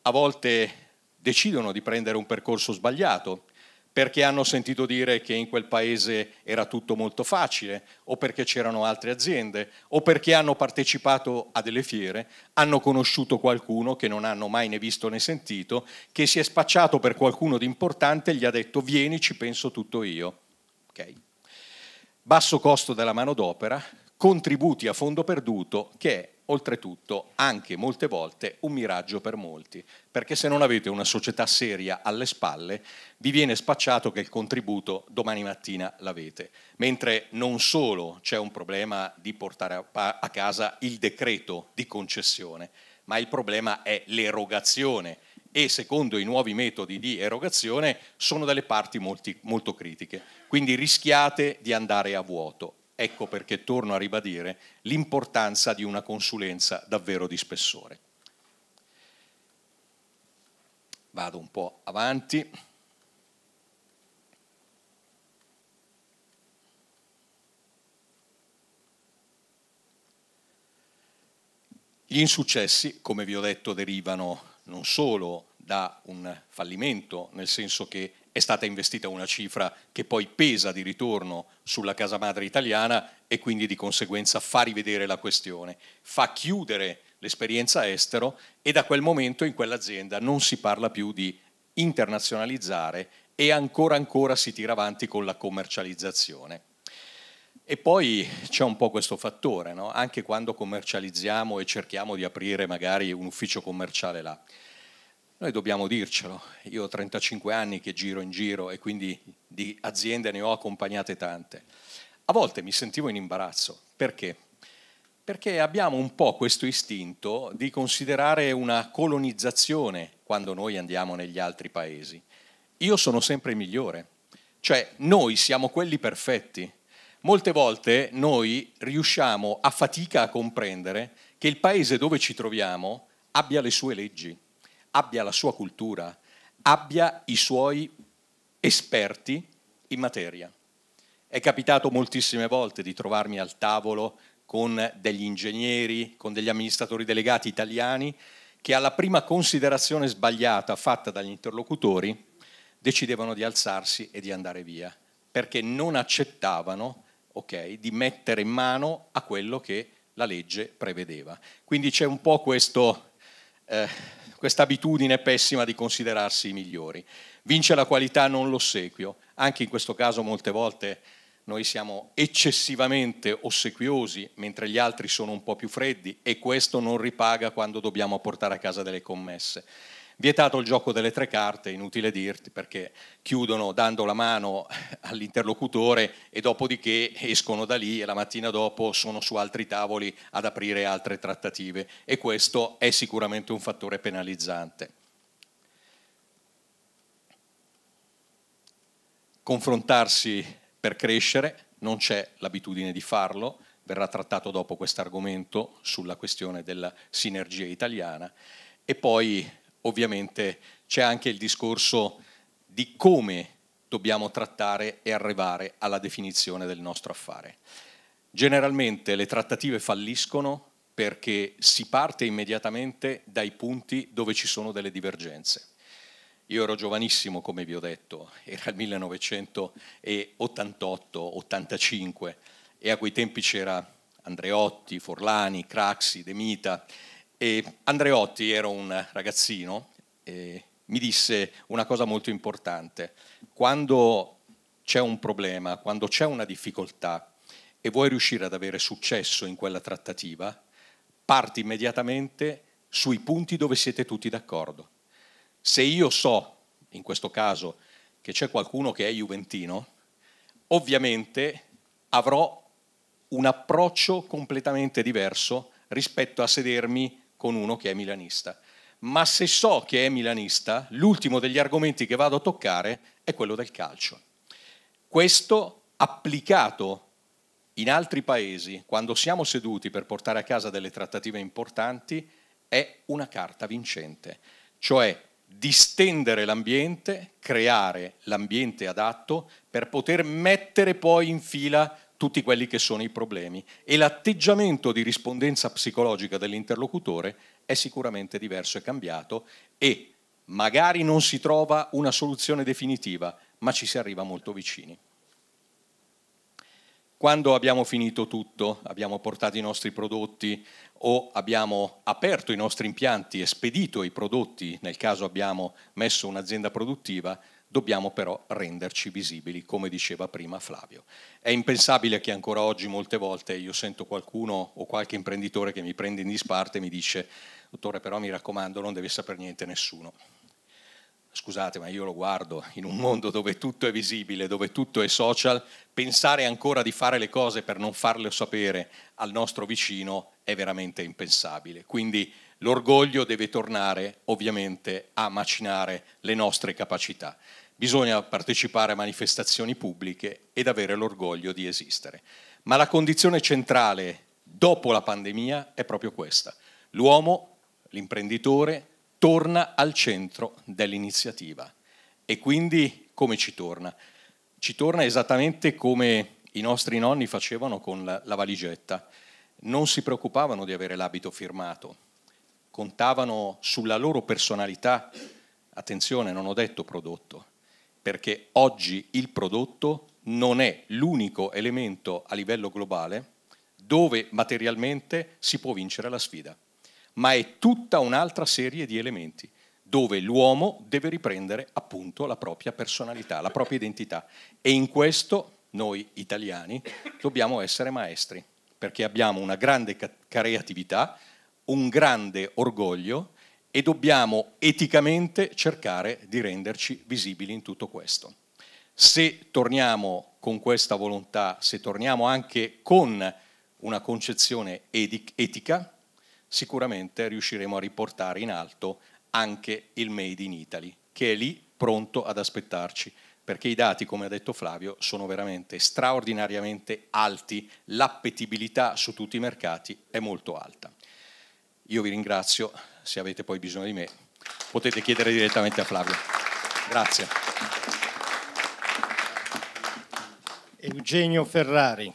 A volte decidono di prendere un percorso sbagliato perché hanno sentito dire che in quel paese era tutto molto facile o perché c'erano altre aziende o perché hanno partecipato a delle fiere, hanno conosciuto qualcuno che non hanno mai né visto né sentito, che si è spacciato per qualcuno di importante e gli ha detto vieni ci penso tutto io. Okay. Basso costo della manodopera, contributi a fondo perduto che è oltretutto anche molte volte un miraggio per molti, perché se non avete una società seria alle spalle vi viene spacciato che il contributo domani mattina l'avete, mentre non solo c'è un problema di portare a casa il decreto di concessione, ma il problema è l'erogazione e secondo i nuovi metodi di erogazione sono delle parti molti, molto critiche, quindi rischiate di andare a vuoto. Ecco perché torno a ribadire l'importanza di una consulenza davvero di spessore. Vado un po' avanti. Gli insuccessi, come vi ho detto, derivano non solo da un fallimento, nel senso che è stata investita una cifra che poi pesa di ritorno sulla casa madre italiana e quindi di conseguenza fa rivedere la questione, fa chiudere l'esperienza estero e da quel momento in quell'azienda non si parla più di internazionalizzare e ancora ancora si tira avanti con la commercializzazione. E poi c'è un po' questo fattore, no? anche quando commercializziamo e cerchiamo di aprire magari un ufficio commerciale là. Noi dobbiamo dircelo, io ho 35 anni che giro in giro e quindi di aziende ne ho accompagnate tante. A volte mi sentivo in imbarazzo, perché? Perché abbiamo un po' questo istinto di considerare una colonizzazione quando noi andiamo negli altri paesi. Io sono sempre il migliore, cioè noi siamo quelli perfetti. Molte volte noi riusciamo a fatica a comprendere che il paese dove ci troviamo abbia le sue leggi abbia la sua cultura, abbia i suoi esperti in materia. È capitato moltissime volte di trovarmi al tavolo con degli ingegneri, con degli amministratori delegati italiani che alla prima considerazione sbagliata fatta dagli interlocutori decidevano di alzarsi e di andare via, perché non accettavano okay, di mettere in mano a quello che la legge prevedeva. Quindi c'è un po' questo eh, questa abitudine pessima di considerarsi i migliori. Vince la qualità, non l'ossequio. Anche in questo caso molte volte noi siamo eccessivamente ossequiosi, mentre gli altri sono un po' più freddi e questo non ripaga quando dobbiamo portare a casa delle commesse. Vietato il gioco delle tre carte, inutile dirti, perché chiudono dando la mano [LAUGHS] all'interlocutore e dopodiché escono da lì e la mattina dopo sono su altri tavoli ad aprire altre trattative e questo è sicuramente un fattore penalizzante. Confrontarsi per crescere, non c'è l'abitudine di farlo, verrà trattato dopo questo argomento sulla questione della sinergia italiana e poi ovviamente c'è anche il discorso di come dobbiamo trattare e arrivare alla definizione del nostro affare. Generalmente le trattative falliscono perché si parte immediatamente dai punti dove ci sono delle divergenze. Io ero giovanissimo, come vi ho detto, era il 1988-85 e a quei tempi c'era Andreotti, Forlani, Craxi, De Mita, e Andreotti, ero un ragazzino, e mi disse una cosa molto importante. Quando c'è un problema, quando c'è una difficoltà e vuoi riuscire ad avere successo in quella trattativa, parti immediatamente sui punti dove siete tutti d'accordo. Se io so, in questo caso, che c'è qualcuno che è juventino, ovviamente avrò un approccio completamente diverso rispetto a sedermi con uno che è milanista. Ma se so che è milanista, l'ultimo degli argomenti che vado a toccare è quello del calcio. Questo applicato in altri paesi, quando siamo seduti per portare a casa delle trattative importanti, è una carta vincente, cioè distendere l'ambiente, creare l'ambiente adatto per poter mettere poi in fila tutti quelli che sono i problemi e l'atteggiamento di rispondenza psicologica dell'interlocutore è sicuramente diverso e cambiato e magari non si trova una soluzione definitiva, ma ci si arriva molto vicini. Quando abbiamo finito tutto, abbiamo portato i nostri prodotti o abbiamo aperto i nostri impianti e spedito i prodotti, nel caso abbiamo messo un'azienda produttiva, Dobbiamo però renderci visibili, come diceva prima Flavio. È impensabile che ancora oggi molte volte io sento qualcuno o qualche imprenditore che mi prende in disparte e mi dice, dottore però mi raccomando non deve sapere niente nessuno. Scusate, ma io lo guardo in un mondo dove tutto è visibile, dove tutto è social, pensare ancora di fare le cose per non farle sapere al nostro vicino è veramente impensabile. Quindi L'orgoglio deve tornare ovviamente a macinare le nostre capacità. Bisogna partecipare a manifestazioni pubbliche ed avere l'orgoglio di esistere. Ma la condizione centrale dopo la pandemia è proprio questa. L'uomo, l'imprenditore, torna al centro dell'iniziativa. E quindi come ci torna? Ci torna esattamente come i nostri nonni facevano con la, valigetta. Non si preoccupavano di avere l'abito firmato, contavano sulla loro personalità. Attenzione, non ho detto prodotto, perché oggi il prodotto non è l'unico elemento a livello globale dove materialmente si può vincere la sfida, ma è tutta un'altra serie di elementi dove l'uomo deve riprendere appunto la propria personalità, la propria identità. E in questo noi italiani dobbiamo essere maestri, perché abbiamo una grande creatività, un grande orgoglio e dobbiamo eticamente cercare di renderci visibili in tutto questo. Se torniamo con questa volontà, se torniamo anche con una concezione etica, sicuramente riusciremo a riportare in alto anche il Made in Italy, che è lì pronto ad aspettarci, perché i dati, come ha detto Flavio, sono veramente straordinariamente alti, l'appetibilità su tutti i mercati è molto alta. Io vi ringrazio, se avete poi bisogno di me potete chiedere direttamente a Flavio. Grazie. Eugenio Ferrari,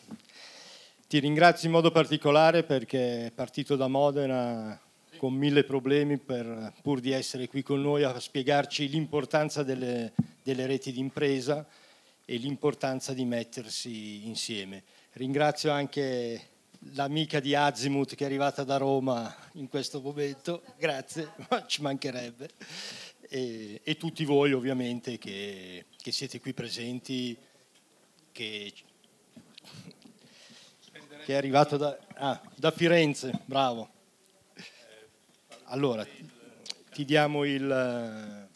ti ringrazio in modo particolare perché è partito da Modena con mille problemi per, pur di essere qui con noi a spiegarci l'importanza delle, delle reti d'impresa e l'importanza di mettersi insieme. Ringrazio anche l'amica di Azimuth che è arrivata da Roma in questo momento, grazie, [LAUGHS] ci mancherebbe, e, e tutti voi ovviamente che, che, siete qui presenti, che, che è arrivato da, ah, da Firenze, bravo. Allora, ti diamo il...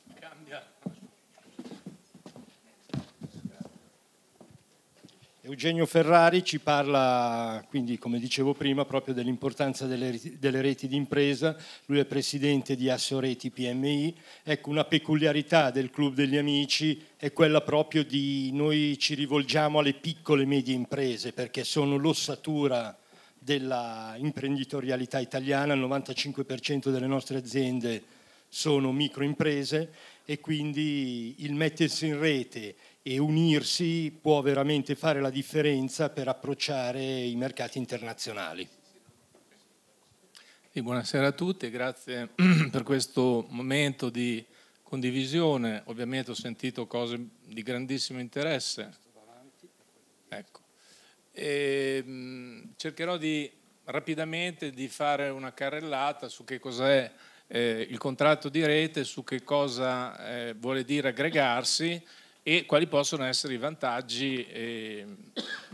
Eugenio Ferrari ci parla, quindi come dicevo prima, proprio dell'importanza delle, delle reti di impresa. Lui è presidente di Assoreti PMI. Ecco, una peculiarità del Club degli Amici è quella proprio di noi ci rivolgiamo alle piccole e medie imprese perché sono l'ossatura dell'imprenditorialità italiana, il 95% delle nostre aziende sono microimprese e quindi il mettersi in rete, e unirsi può veramente fare la differenza per approcciare i mercati internazionali. Sì, buonasera a tutti, grazie [CLEARS THROAT] per questo momento di condivisione. Ovviamente ho sentito cose di grandissimo interesse. Ecco. E, ehm, mh, cercherò di, rapidamente di fare una carrellata su che cos'è eh, il contratto di rete, su che cosa eh, vuole dire aggregarsi e quali possono essere i vantaggi e, ehm,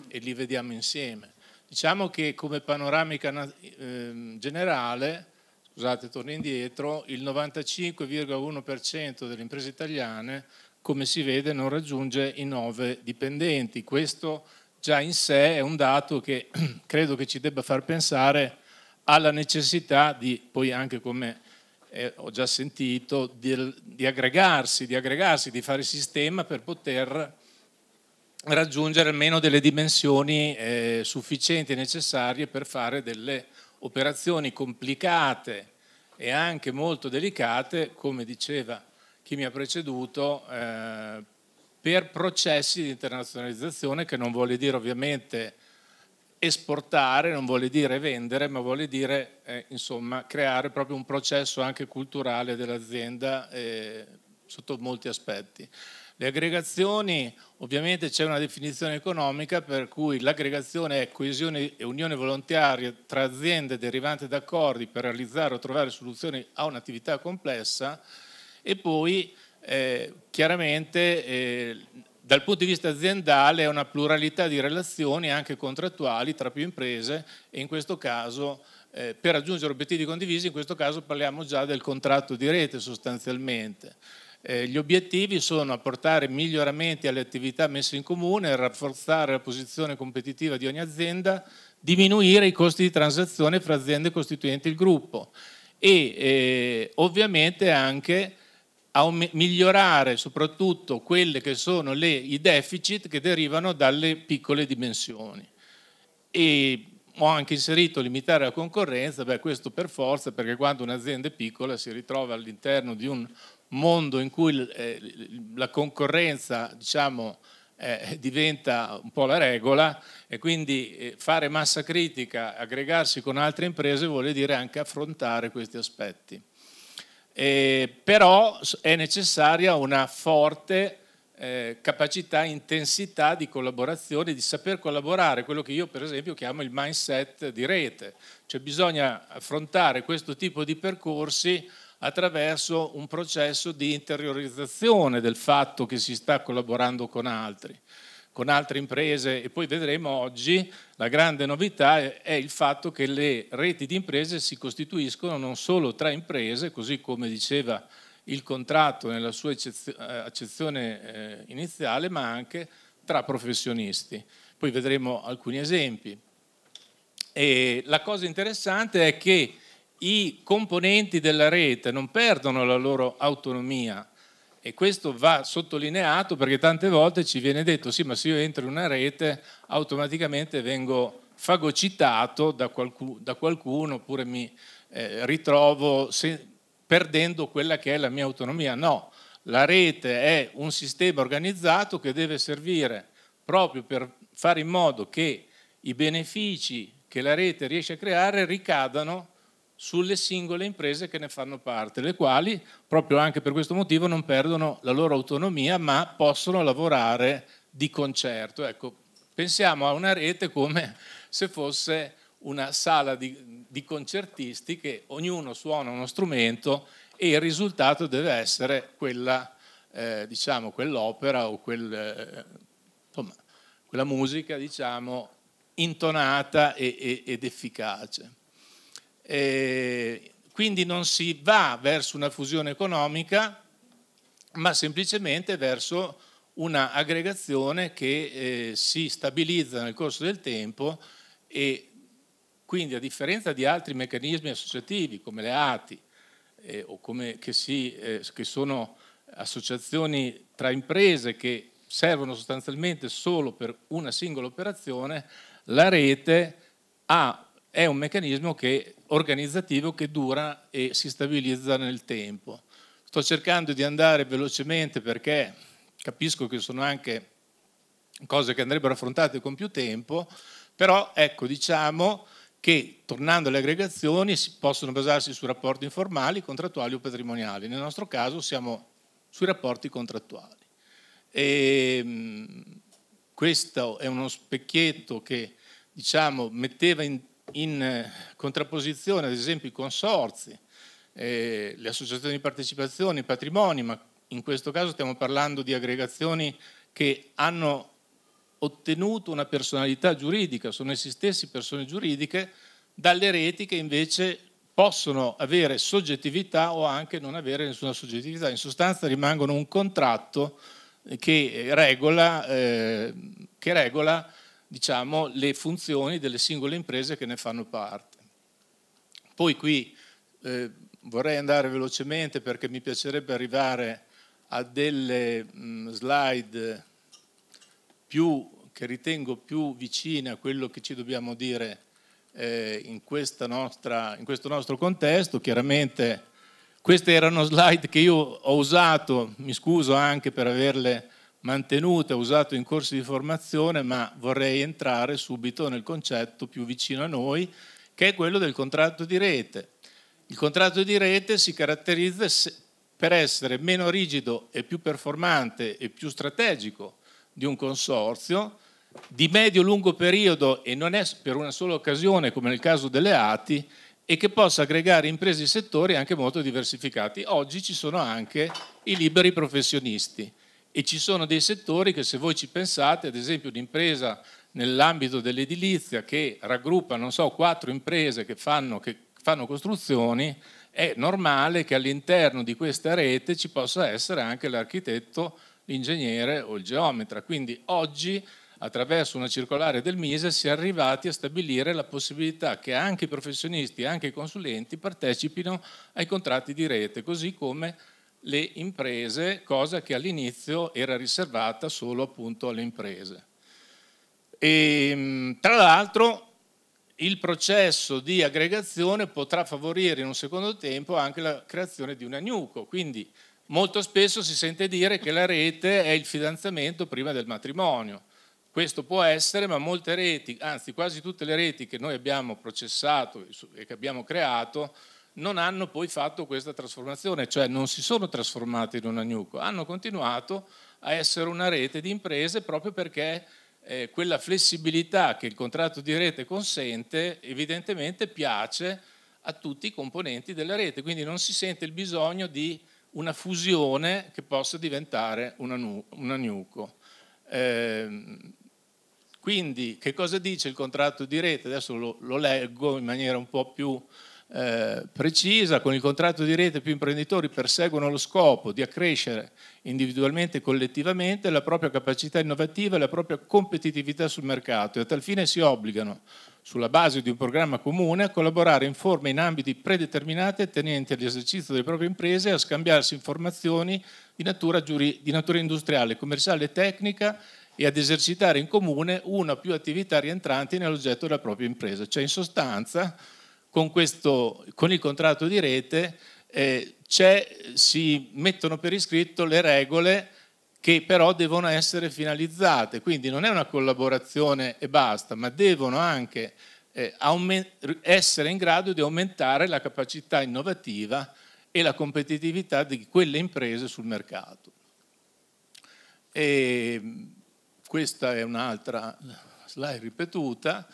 e li vediamo insieme. Diciamo che come panoramica eh, generale, scusate, torno indietro, il 95,1% delle imprese italiane, come si vede, non raggiunge i 9 dipendenti. Questo già in sé è un dato che [CLEARS THROAT] credo che ci debba far pensare alla necessità di, poi anche come eh, ho già sentito, di, di, aggregarsi, di aggregarsi, di fare sistema per poter raggiungere almeno delle dimensioni eh, sufficienti e necessarie per fare delle operazioni complicate e anche molto delicate, come diceva chi mi ha preceduto, eh, per processi di internazionalizzazione che non vuole dire ovviamente esportare non vuole dire vendere, ma vuole dire eh, insomma, creare proprio un processo anche culturale dell'azienda eh, sotto molti aspetti. Le aggregazioni, ovviamente c'è una definizione economica per cui l'aggregazione è coesione e unione volontaria tra aziende derivante da accordi per realizzare o trovare soluzioni a un'attività complessa e poi eh, chiaramente eh, dal punto di vista aziendale è una pluralità di relazioni anche contrattuali tra più imprese e in questo caso eh, per raggiungere obiettivi condivisi in questo caso parliamo già del contratto di rete sostanzialmente. Eh, gli obiettivi sono apportare miglioramenti alle attività messe in comune, rafforzare la posizione competitiva di ogni azienda, diminuire i costi di transazione fra aziende costituenti il gruppo e eh, ovviamente anche a migliorare soprattutto quelli che sono le, i deficit che derivano dalle piccole dimensioni. E ho anche inserito limitare la concorrenza, beh, questo per forza, perché quando un'azienda è piccola si ritrova all'interno di un mondo in cui eh, la concorrenza, diciamo, eh, diventa un po' la regola e quindi eh, fare massa critica, aggregarsi con altre imprese vuol dire anche affrontare questi aspetti. Eh, però è necessaria una forte eh, capacità, intensità di collaborazione, di saper collaborare, quello che io per esempio chiamo il mindset di rete, cioè bisogna affrontare questo tipo di percorsi attraverso un processo di interiorizzazione del fatto che si sta collaborando con altri con altre imprese e poi vedremo oggi, la grande novità è il fatto che le reti di imprese si costituiscono non solo tra imprese, così come diceva il contratto nella sua accezione eh, iniziale, ma anche tra professionisti. Poi vedremo alcuni esempi. E la cosa interessante è che i componenti della rete non perdono la loro autonomia, e questo va sottolineato perché tante volte ci viene detto sì ma se io entro in una rete automaticamente vengo fagocitato da, qualcuno, da qualcuno oppure mi eh, ritrovo se, perdendo quella che è la mia autonomia. No, la rete è un sistema organizzato che deve servire proprio per fare in modo che i benefici che la rete riesce a creare ricadano sulle singole imprese che ne fanno parte, le quali proprio anche per questo motivo non perdono la loro autonomia ma possono lavorare di concerto. Ecco, pensiamo a una rete come se fosse una sala di, di concertisti che ognuno suona uno strumento e il risultato deve essere quella, eh, diciamo, quell'opera o quel, eh, insomma, quella musica diciamo, intonata e, e, ed efficace. Eh, quindi non si va verso una fusione economica, ma semplicemente verso una aggregazione che eh, si stabilizza nel corso del tempo e quindi a differenza di altri meccanismi associativi come le ATI eh, o come che, si, eh, che sono associazioni tra imprese che servono sostanzialmente solo per una singola operazione, la rete ha, è un meccanismo che organizzativo che dura e si stabilizza nel tempo. Sto cercando di andare velocemente perché capisco che sono anche cose che andrebbero affrontate con più tempo, però ecco, diciamo che tornando alle aggregazioni si possono basarsi su rapporti informali, contrattuali o patrimoniali. Nel nostro caso siamo sui rapporti contrattuali. E ehm, questo è uno specchietto che diciamo, metteva in in eh, contrapposizione ad esempio i consorzi, eh, le associazioni di partecipazione, i patrimoni, ma in questo caso stiamo parlando di aggregazioni che hanno ottenuto una personalità giuridica, sono essi stessi persone giuridiche, dalle reti che invece possono avere soggettività o anche non avere nessuna soggettività. In sostanza rimangono un contratto che regola, eh, che regola diciamo, le funzioni delle singole imprese che ne fanno parte. Poi qui eh, vorrei andare velocemente perché mi piacerebbe arrivare a delle mh, mm, slide più, che ritengo più vicine a quello che ci dobbiamo dire eh, in, nostra, in questo nostro contesto. Chiaramente queste erano slide che io ho usato, mi scuso anche per averle mantenuto e usato in corsi di formazione, ma vorrei entrare subito nel concetto più vicino a noi, che è quello del contratto di rete. Il contratto di rete si caratterizza per essere meno rigido e più performante e più strategico di un consorzio di medio-lungo periodo e non è per una sola occasione come nel caso delle ATI e che possa aggregare imprese e settori anche molto diversificati. Oggi ci sono anche i liberi professionisti e ci sono dei settori che se voi ci pensate, ad esempio un'impresa nell'ambito dell'edilizia che raggruppa, non so, quattro imprese che fanno, che fanno costruzioni, è normale che all'interno di questa rete ci possa essere anche l'architetto, l'ingegnere o il geometra. Quindi oggi attraverso una circolare del Mise si è arrivati a stabilire la possibilità che anche i professionisti anche i consulenti partecipino ai contratti di rete, così come le imprese, cosa che all'inizio era riservata solo appunto alle imprese. E, ehm, tra l'altro il processo di aggregazione potrà favorire in un secondo tempo anche la creazione di una NUCO, quindi molto spesso si sente dire che la rete è il fidanzamento prima del matrimonio. Questo può essere, ma molte reti, anzi quasi tutte le reti che noi abbiamo processato e che abbiamo creato, non hanno poi fatto questa trasformazione, cioè non si sono trasformati in una nuco, hanno continuato a essere una rete di imprese proprio perché eh, quella flessibilità che il contratto di rete consente evidentemente piace a tutti i componenti della rete, quindi non si sente il bisogno di una fusione che possa diventare una, nu- una nuco. Eh, quindi che cosa dice il contratto di rete? Adesso lo, lo leggo in maniera un po' più eh, precisa, con il contratto di rete più imprenditori perseguono lo scopo di accrescere individualmente e collettivamente la propria capacità innovativa e la propria competitività sul mercato e a tal fine si obbligano, sulla base di un programma comune, a collaborare in forme in ambiti predeterminati attenenti all'esercizio delle proprie imprese e a scambiarsi informazioni di natura, giuri, di natura industriale, commerciale e tecnica e ad esercitare in comune una o più attività rientranti nell'oggetto della propria impresa. Cioè in sostanza con, questo, con il contratto di rete eh, si mettono per iscritto le regole che però devono essere finalizzate, quindi non è una collaborazione e basta, ma devono anche eh, essere in grado di aumentare la capacità innovativa e la competitività di quelle imprese sul mercato. E questa è un'altra slide ripetuta.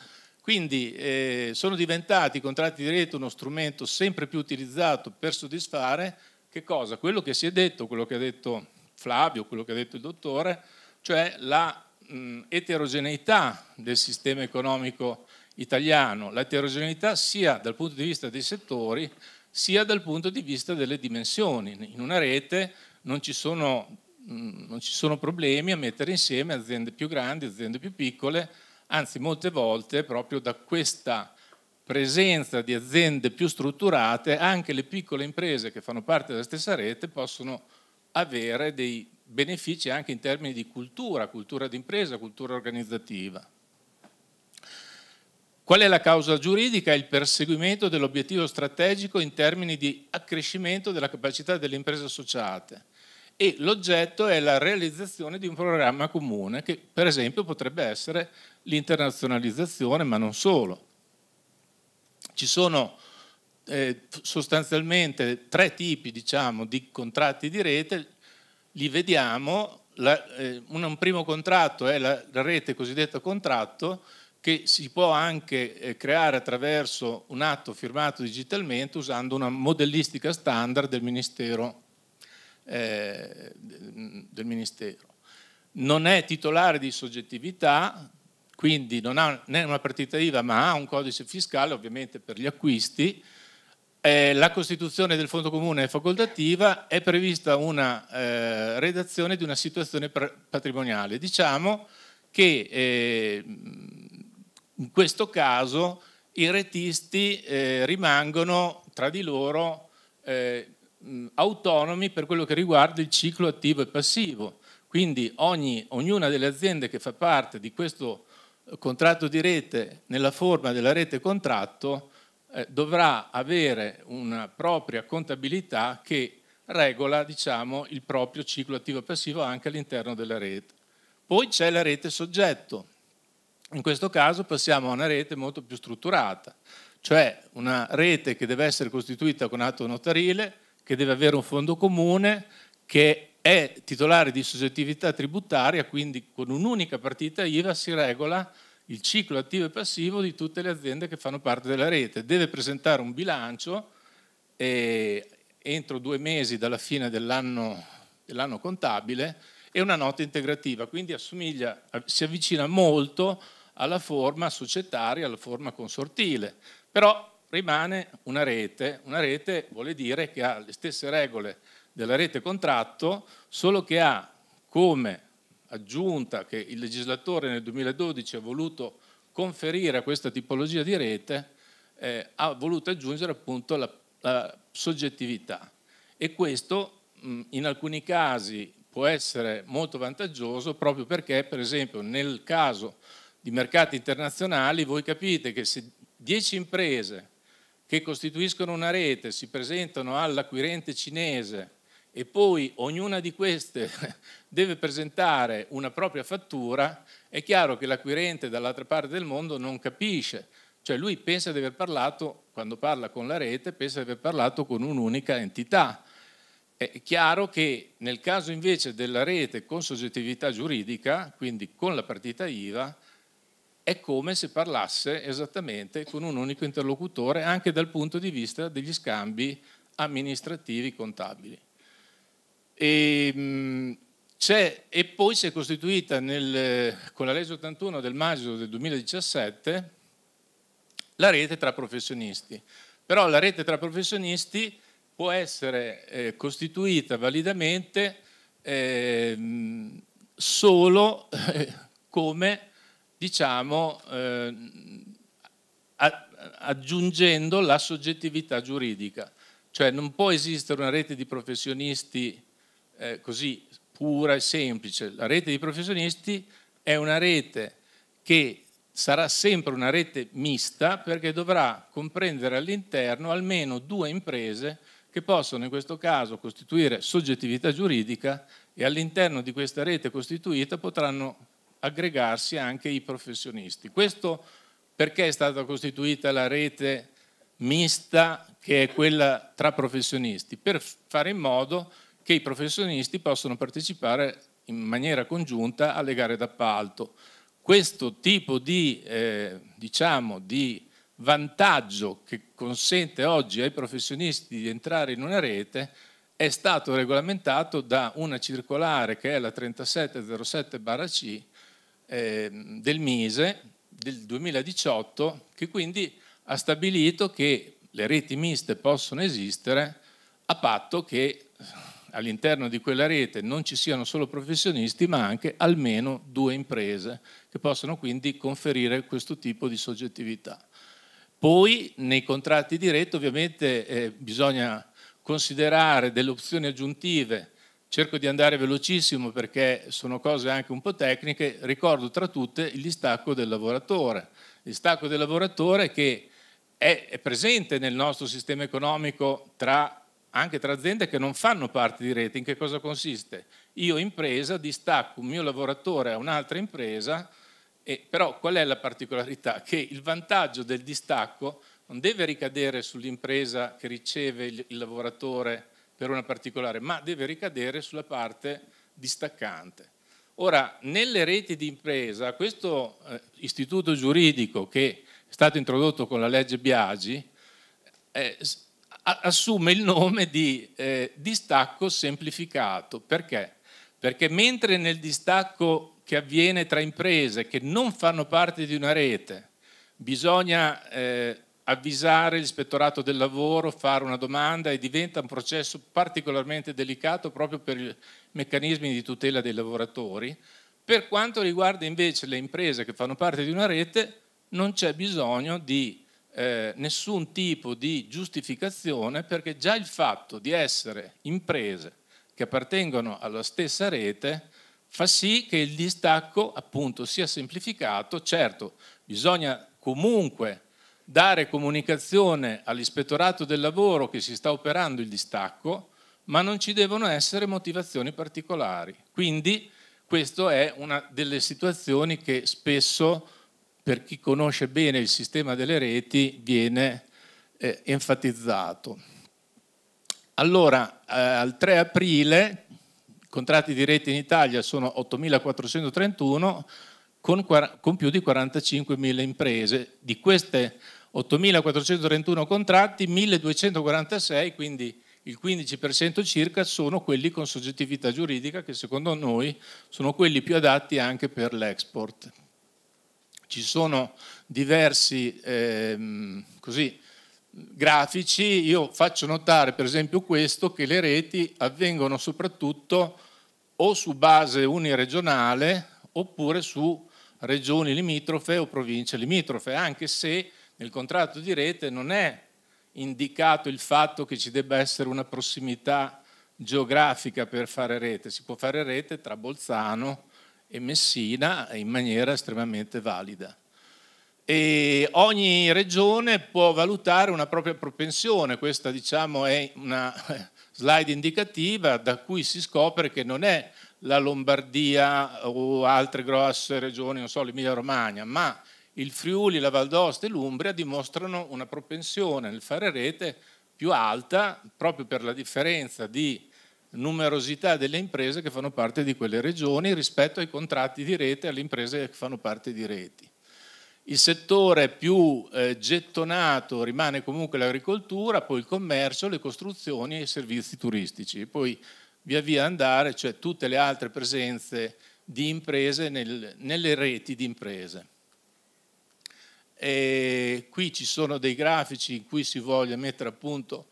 Quindi eh, sono diventati i contratti di rete uno strumento sempre più utilizzato per soddisfare che cosa? Quello che si è detto, quello che ha detto Flavio, quello che ha detto il dottore, cioè la mh, eterogeneità del sistema economico italiano, l'eterogeneità sia dal punto di vista dei settori sia dal punto di vista delle dimensioni. In una rete non ci sono, mh, non ci sono problemi a mettere insieme aziende più grandi, aziende più piccole, anzi molte volte proprio da questa presenza di aziende più strutturate, anche le piccole imprese che fanno parte della stessa rete possono avere dei benefici anche in termini di cultura, cultura d'impresa, cultura organizzativa. Qual è la causa giuridica? Il perseguimento dell'obiettivo strategico in termini di accrescimento della capacità delle imprese associate e l'oggetto è la realizzazione di un programma comune che per esempio potrebbe essere l'internazionalizzazione, ma non solo. Ci sono eh, sostanzialmente tre tipi diciamo, di contratti di rete, li vediamo. La, eh, un, un, primo contratto è la, la rete cosiddetta contratto, che si può anche eh, creare attraverso un atto firmato digitalmente usando una modellistica standard del Ministero. Eh, del ministero. Non è titolare di soggettività, quindi non ha né una partita IVA ma ha un codice fiscale ovviamente per gli acquisti. Eh, la costituzione del fondo comune è facoltativa, è prevista una eh, redazione di una situazione patrimoniale. Diciamo che eh, in questo caso i retisti eh, rimangono tra di loro eh, autonomi per quello che riguarda il ciclo attivo e passivo. Quindi ogni, ognuna delle aziende che fa parte di questo contratto di rete nella forma della rete contratto eh, dovrà avere una propria contabilità che regola diciamo, il proprio ciclo attivo-passivo anche all'interno della rete. Poi c'è la rete soggetto. In questo caso passiamo a una rete molto più strutturata, cioè una rete che deve essere costituita con atto notarile, che deve avere un fondo comune, che è titolare di soggettività tributaria, quindi con un'unica partita IVA si regola il ciclo attivo e passivo di tutte le aziende che fanno parte della rete. Deve presentare un bilancio e entro due mesi dalla fine dell'anno, dell'anno contabile e una nota integrativa, quindi si avvicina molto alla forma societaria, alla forma consortile, però rimane una rete, una rete vuole dire che ha le stesse regole della rete contratto, solo che ha come aggiunta che il legislatore nel 2012 ha voluto conferire a questa tipologia di rete, eh, ha voluto aggiungere appunto la, la soggettività. E questo mh, in alcuni casi può essere molto vantaggioso proprio perché, per esempio, nel caso di mercati internazionali, voi capite che se 10 imprese che costituiscono una rete si presentano all'acquirente cinese e poi ognuna di queste [LAUGHS] deve presentare una propria fattura, è chiaro che l'acquirente dall'altra parte del mondo non capisce, cioè lui pensa di aver parlato, quando parla con la rete, pensa di aver parlato con un'unica entità. È chiaro che nel caso invece della rete con soggettività giuridica, quindi con la partita IVA, è come se parlasse esattamente con un unico interlocutore anche dal punto di vista degli scambi amministrativi contabili. E, ehm, e poi si è costituita nel, con la legge 81 del maggio del 2017 la rete tra professionisti. Però la rete tra professionisti può essere eh, costituita validamente eh, solo eh, come, diciamo, eh, a, aggiungendo la soggettività giuridica. Cioè non può esistere una rete di professionisti eh, così pura e semplice, la rete di professionisti è una rete che sarà sempre una rete mista perché dovrà comprendere all'interno almeno due imprese che possono in questo caso costituire soggettività giuridica e all'interno di questa rete costituita potranno aggregarsi anche i professionisti. Questo perché è stata costituita la rete mista che è quella tra professionisti? Per fare in modo che i professionisti possono partecipare in maniera congiunta alle gare d'appalto. Questo tipo di, eh, diciamo, di vantaggio che consente oggi ai professionisti di entrare in una rete è stato regolamentato da una circolare che è la 3707-C eh, del Mise del 2018 che quindi ha stabilito che le reti miste possono esistere a patto che all'interno di quella rete non ci siano solo professionisti, ma anche almeno due imprese che possono quindi conferire questo tipo di soggettività. Poi nei contratti di rete ovviamente eh, bisogna considerare delle opzioni aggiuntive. Cerco di andare velocissimo perché sono cose anche un po' tecniche. Ricordo tra tutte il distacco del lavoratore. Il distacco del lavoratore che è presente nel nostro sistema economico tra anche tra aziende che non fanno parte di rete, in che cosa consiste? Io impresa distacco un mio lavoratore a un'altra impresa, e, però qual è la particolarità? [LAUGHS] Che il vantaggio del distacco non deve ricadere sull'impresa che riceve il, il lavoratore per una particolare, ma deve ricadere sulla parte distaccante. Ora, nelle reti di impresa, questo eh, istituto giuridico che è stato introdotto con la legge Biagi, eh, assume il nome di eh, distacco semplificato. Perché? Perché mentre nel distacco che avviene tra imprese che non fanno parte di una rete bisogna eh, avvisare l'ispettorato del lavoro, fare una domanda e diventa un processo particolarmente delicato proprio per i meccanismi di tutela dei lavoratori. Per quanto riguarda invece le imprese che fanno parte di una rete, non c'è bisogno di eh, nessun tipo di giustificazione perché già il fatto di essere imprese che appartengono alla stessa rete fa sì che il distacco appunto sia semplificato, certo bisogna comunque dare comunicazione all'ispettorato del lavoro che si sta operando il distacco, ma non ci devono essere motivazioni particolari. Quindi questa è una delle situazioni che spesso per chi conosce bene il sistema delle reti, viene eh, enfatizzato. Allora, eh, al 3 aprile, i contratti di rete in Italia sono 8.431 con, con più di 45.000 imprese. Di queste 8.431 contratti, 1.246, quindi il 15% circa, sono quelli con soggettività giuridica che secondo noi sono quelli più adatti anche per l'export ci sono diversi ehm, così, grafici, io faccio notare per esempio questo, che le reti avvengono soprattutto o su base uniregionale oppure su regioni limitrofe o province limitrofe, anche se nel contratto di rete non è indicato il fatto che ci debba essere una prossimità geografica per fare rete, si può fare rete tra Bolzano e Messina in maniera estremamente valida. E ogni regione può valutare una propria propensione, questa diciamo è una eh, slide indicativa da cui si scopre che non è la Lombardia o altre grosse regioni, non so, l'Emilia Romagna, ma il Friuli, la Valdosta e l'Umbria dimostrano una propensione nel fare rete più alta proprio per la differenza di numerosità delle imprese che fanno parte di quelle regioni rispetto ai contratti di rete e alle imprese che fanno parte di reti. Il settore più eh, gettonato rimane comunque l'agricoltura, poi il commercio, le costruzioni e i servizi turistici. Poi via via andare, cioè tutte le altre presenze di imprese nel, nelle reti di imprese. E qui ci sono dei grafici in cui si voglia mettere a punto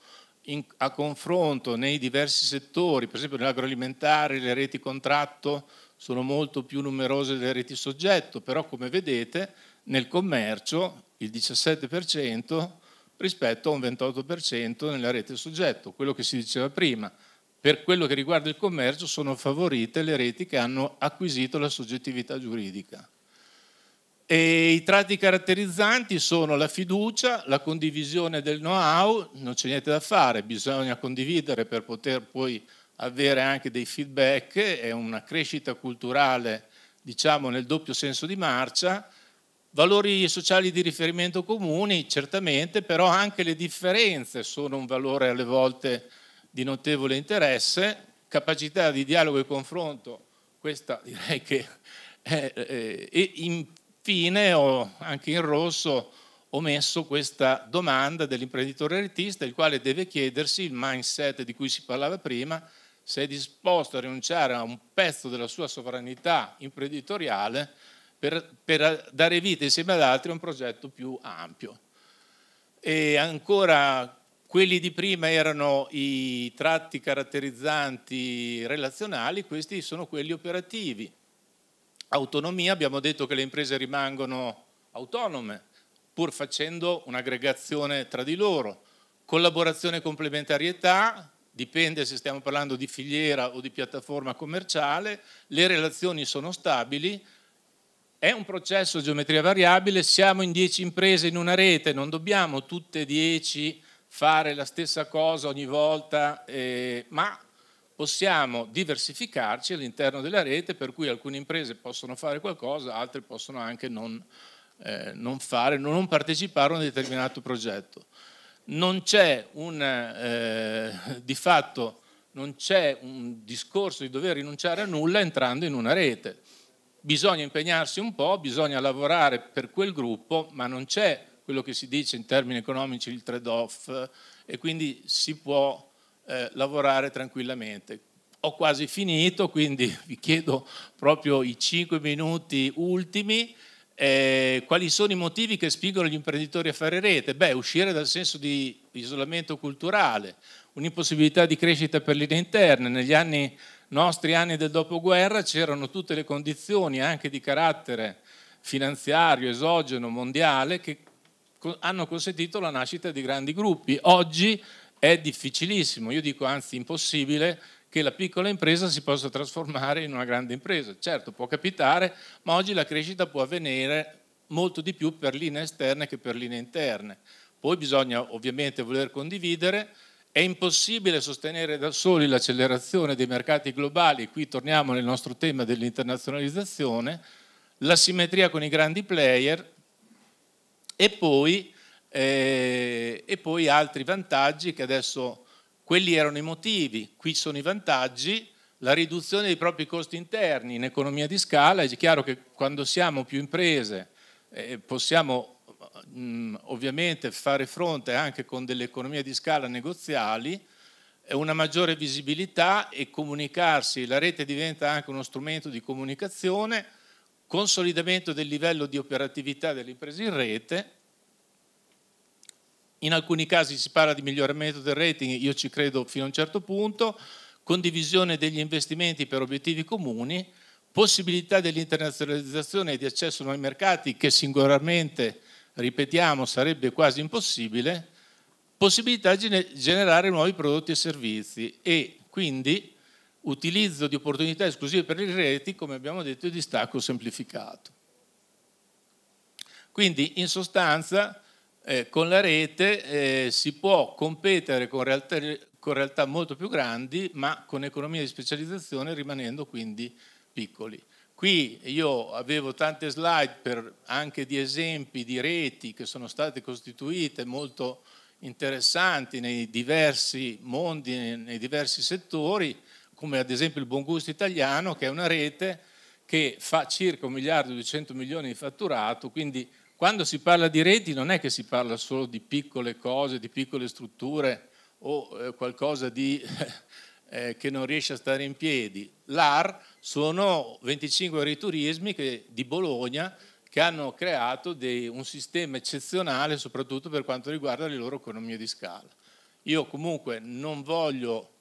in, a confronto nei diversi settori, per esempio nell'agroalimentare le reti contratto sono molto più numerose delle reti soggetto, però come vedete nel commercio il 17% rispetto a un 28% nella rete soggetto, quello che si diceva prima. Per quello che riguarda il commercio sono favorite le reti che hanno acquisito la soggettività giuridica. E I tratti caratterizzanti sono la fiducia, la condivisione del know-how, non c'è niente da fare, bisogna condividere per poter poi avere anche dei feedback, è una crescita culturale diciamo nel doppio senso di marcia, valori sociali di riferimento comuni certamente, però anche le differenze sono un valore alle volte di notevole interesse, capacità di dialogo e confronto, questa direi che è, è, è, fine ho anche in rosso ho messo questa domanda dell'imprenditore artista, il quale deve chiedersi il mindset di cui si parlava prima, se è disposto a rinunciare a un pezzo della sua sovranità imprenditoriale per, per dare vita insieme ad altri a un progetto più ampio. E ancora quelli di prima erano i tratti caratterizzanti relazionali, questi sono quelli operativi autonomia abbiamo detto che le imprese rimangono autonome, pur facendo un'aggregazione tra di loro. Collaborazione e complementarietà, dipende se stiamo parlando di filiera o di piattaforma commerciale, le relazioni sono stabili, è un processo a geometria variabile, siamo in 10 imprese in una rete, non dobbiamo tutte 10 fare la stessa cosa ogni volta, eh, ma possiamo diversificarci all'interno della rete, per cui alcune imprese possono fare qualcosa, altre possono anche non, eh, non fare, non partecipare a un determinato progetto. Non c'è un, eh, di fatto, non c'è un discorso di dover rinunciare a nulla entrando in una rete. Bisogna impegnarsi un po', bisogna lavorare per quel gruppo, ma non c'è quello che si dice in termini economici il trade-off e quindi si può eh, lavorare tranquillamente. Ho quasi finito, quindi [LAUGHS] vi chiedo proprio i cinque minuti ultimi. Eh, quali sono i motivi che spingono gli imprenditori a fare rete? Beh, uscire dal senso di isolamento culturale, un'impossibilità di crescita per linee interne. Negli anni, nostri anni del dopoguerra c'erano tutte le condizioni, anche di carattere finanziario, esogeno, mondiale, che hanno consentito la nascita di grandi gruppi. Oggi è difficilissimo, io dico anzi impossibile, che la piccola impresa si possa trasformare in una grande impresa. Certo, può capitare, ma oggi la crescita può avvenire molto di più per linee esterne che per linee interne. Poi bisogna ovviamente voler condividere, è impossibile sostenere da soli l'accelerazione dei mercati globali, qui torniamo nel nostro tema dell'internazionalizzazione, la simmetria con i grandi player e poi eh, e poi altri vantaggi che adesso quelli erano i motivi, qui sono i vantaggi, la riduzione dei propri costi interni in economia di scala, è chiaro che quando siamo più imprese eh, possiamo mh, mm, ovviamente fare fronte anche con delle economie di scala negoziali, una maggiore visibilità e comunicarsi, la rete diventa anche uno strumento di comunicazione, consolidamento del livello di operatività delle imprese in rete in alcuni casi si parla di miglioramento del rating, io ci credo fino a un certo punto, condivisione degli investimenti per obiettivi comuni, possibilità dell'internazionalizzazione e di accesso a nuovi mercati che singolarmente, ripetiamo, sarebbe quasi impossibile, possibilità di generare nuovi prodotti e servizi e quindi utilizzo di opportunità esclusive per i rating, come abbiamo detto, e distacco semplificato. Quindi in sostanza eh, con la rete eh, si può competere con realtà, con realtà molto più grandi, ma con economia di specializzazione rimanendo quindi piccoli. Qui io avevo tante slide per, anche di esempi di reti che sono state costituite molto interessanti nei diversi mondi, nei diversi settori, come ad esempio il Buon Gusto Italiano, che è una rete che fa circa 1 miliardo e 200 milioni di fatturato, quindi quando si parla di reti non è che si parla solo di piccole cose, di piccole strutture o eh, qualcosa di, [LAUGHS] eh, che non riesce a stare in piedi. L'AR sono 25 riturismi che, di Bologna che hanno creato dei, un sistema eccezionale soprattutto per quanto riguarda le loro economie di scala. Io comunque non voglio,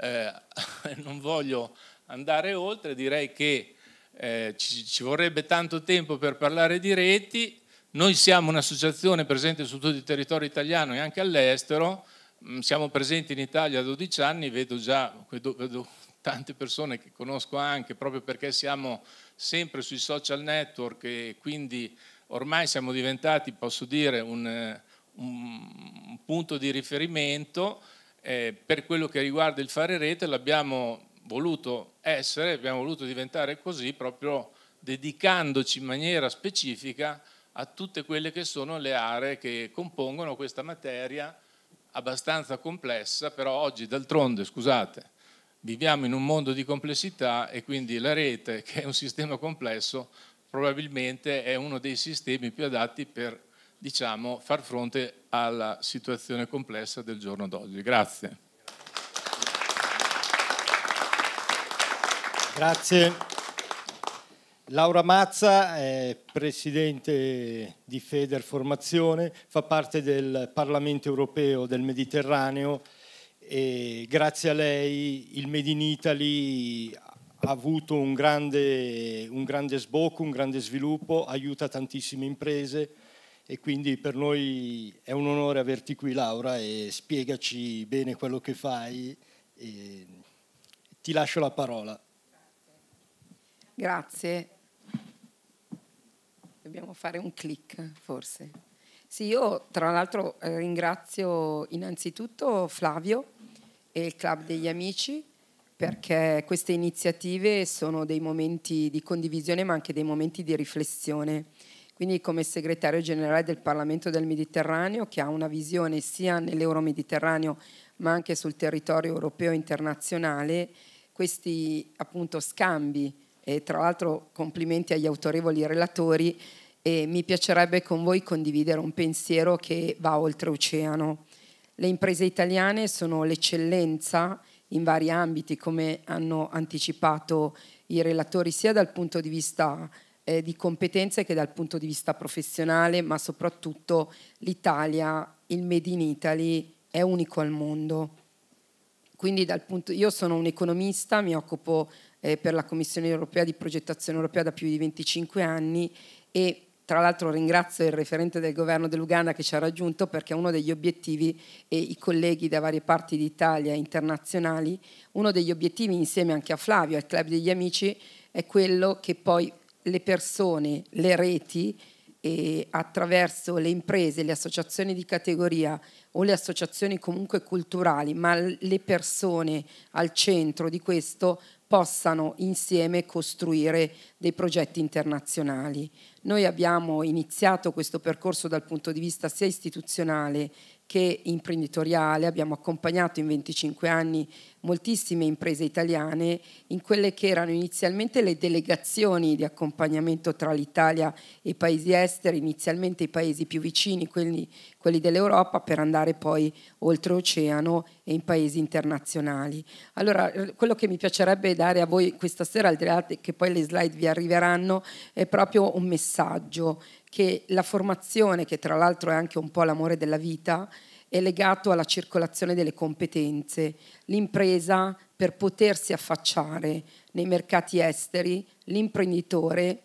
eh, [LAUGHS] non voglio andare oltre, direi che eh, ci, ci, vorrebbe tanto tempo per parlare di reti, noi siamo un'associazione presente su tutto il territorio italiano e anche all'estero, mm, siamo presenti in Italia da 12 anni, vedo già vedo tante persone che conosco anche proprio perché siamo sempre sui social network e quindi ormai siamo diventati, posso dire, un, un punto di riferimento eh, per quello che riguarda il fare rete, l'abbiamo voluto essere, abbiamo voluto diventare così proprio dedicandoci in maniera specifica a tutte quelle che sono le aree che compongono questa materia abbastanza complessa, però oggi d'altronde, scusate, viviamo in un mondo di complessità e quindi la rete, che è un sistema complesso, probabilmente è uno dei sistemi più adatti per diciamo, far fronte alla situazione complessa del giorno d'oggi. Grazie. Grazie. Laura Mazza è presidente di Feder Formazione, fa parte del Parlamento europeo del Mediterraneo e grazie a lei il Made in Italy ha avuto un grande, un grande sbocco, un grande sviluppo, aiuta tantissime imprese e quindi per noi è un onore averti qui Laura e spiegaci bene quello che fai. ti lascio la parola. Grazie dobbiamo fare un click forse. Sì, io tra l'altro eh, ringrazio innanzitutto Flavio e il Club degli Amici perché queste iniziative sono dei momenti di condivisione ma anche dei momenti di riflessione. Quindi come segretario generale del Parlamento del Mediterraneo che ha una visione sia nell'euro-mediterraneo ma anche sul territorio europeo e internazionale, questi appunto scambi e tra l'altro complimenti agli autorevoli relatori e mi piacerebbe con voi condividere un pensiero che va oltreoceano. Le imprese italiane sono l'eccellenza in vari ambiti, come hanno anticipato i relatori, sia dal punto di vista eh, di competenze che dal punto di vista professionale, ma soprattutto l'Italia, il Made in Italy, è unico al mondo. Quindi punto, io sono un economista, mi occupo eh, per la Commissione europea di progettazione europea da più di 25 anni e tra l'altro ringrazio il referente del governo dell'Uganda che ci ha raggiunto perché uno degli obiettivi e i colleghi da varie parti d'Italia internazionali, uno degli obiettivi insieme anche a Flavio, al Club degli Amici, è quello che poi le persone, le reti e attraverso le imprese, le associazioni di categoria o le associazioni comunque culturali, ma le persone al centro di questo possano insieme costruire dei progetti internazionali. Noi abbiamo iniziato questo percorso dal punto di vista sia istituzionale che imprenditoriale, abbiamo accompagnato in 25 anni moltissime imprese italiane in quelle che erano inizialmente le delegazioni di accompagnamento tra l'Italia e i paesi esteri, inizialmente i paesi più vicini, quelli, quelli dell'Europa, per andare poi oltreoceano e in paesi internazionali. Allora, eh, quello che mi piacerebbe dare a voi questa sera, al di là che poi le slide vi arriveranno, è proprio un messaggio che la formazione, che tra l'altro è anche un po' l'amore della vita, è legato alla circolazione delle competenze. L'impresa per potersi affacciare nei mercati esteri, l'imprenditore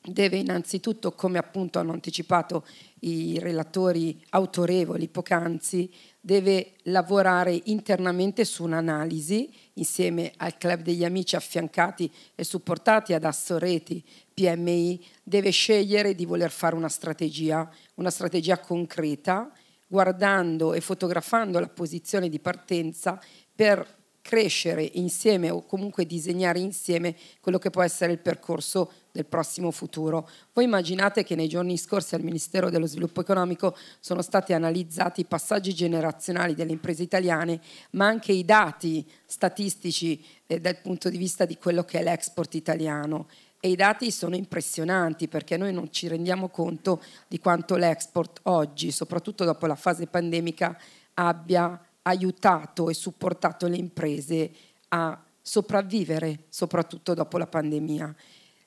deve innanzitutto, come appunto hanno anticipato i relatori autorevoli poc'anzi, deve lavorare internamente su un'analisi insieme al club degli amici affiancati e supportati ad Assoreti PMI deve scegliere di voler fare una strategia, una strategia concreta, guardando e fotografando la posizione di partenza per crescere insieme o comunque disegnare insieme quello che può essere il percorso del prossimo futuro. Voi immaginate che nei giorni scorsi al Ministero dello Sviluppo Economico sono stati analizzati i passaggi generazionali delle imprese italiane, ma anche i dati statistici eh, dal punto di vista di quello che è l'export italiano e i dati sono impressionanti perché noi non ci rendiamo conto di quanto l'export oggi, soprattutto dopo la fase pandemica, abbia aiutato e supportato le imprese a sopravvivere, soprattutto dopo la pandemia.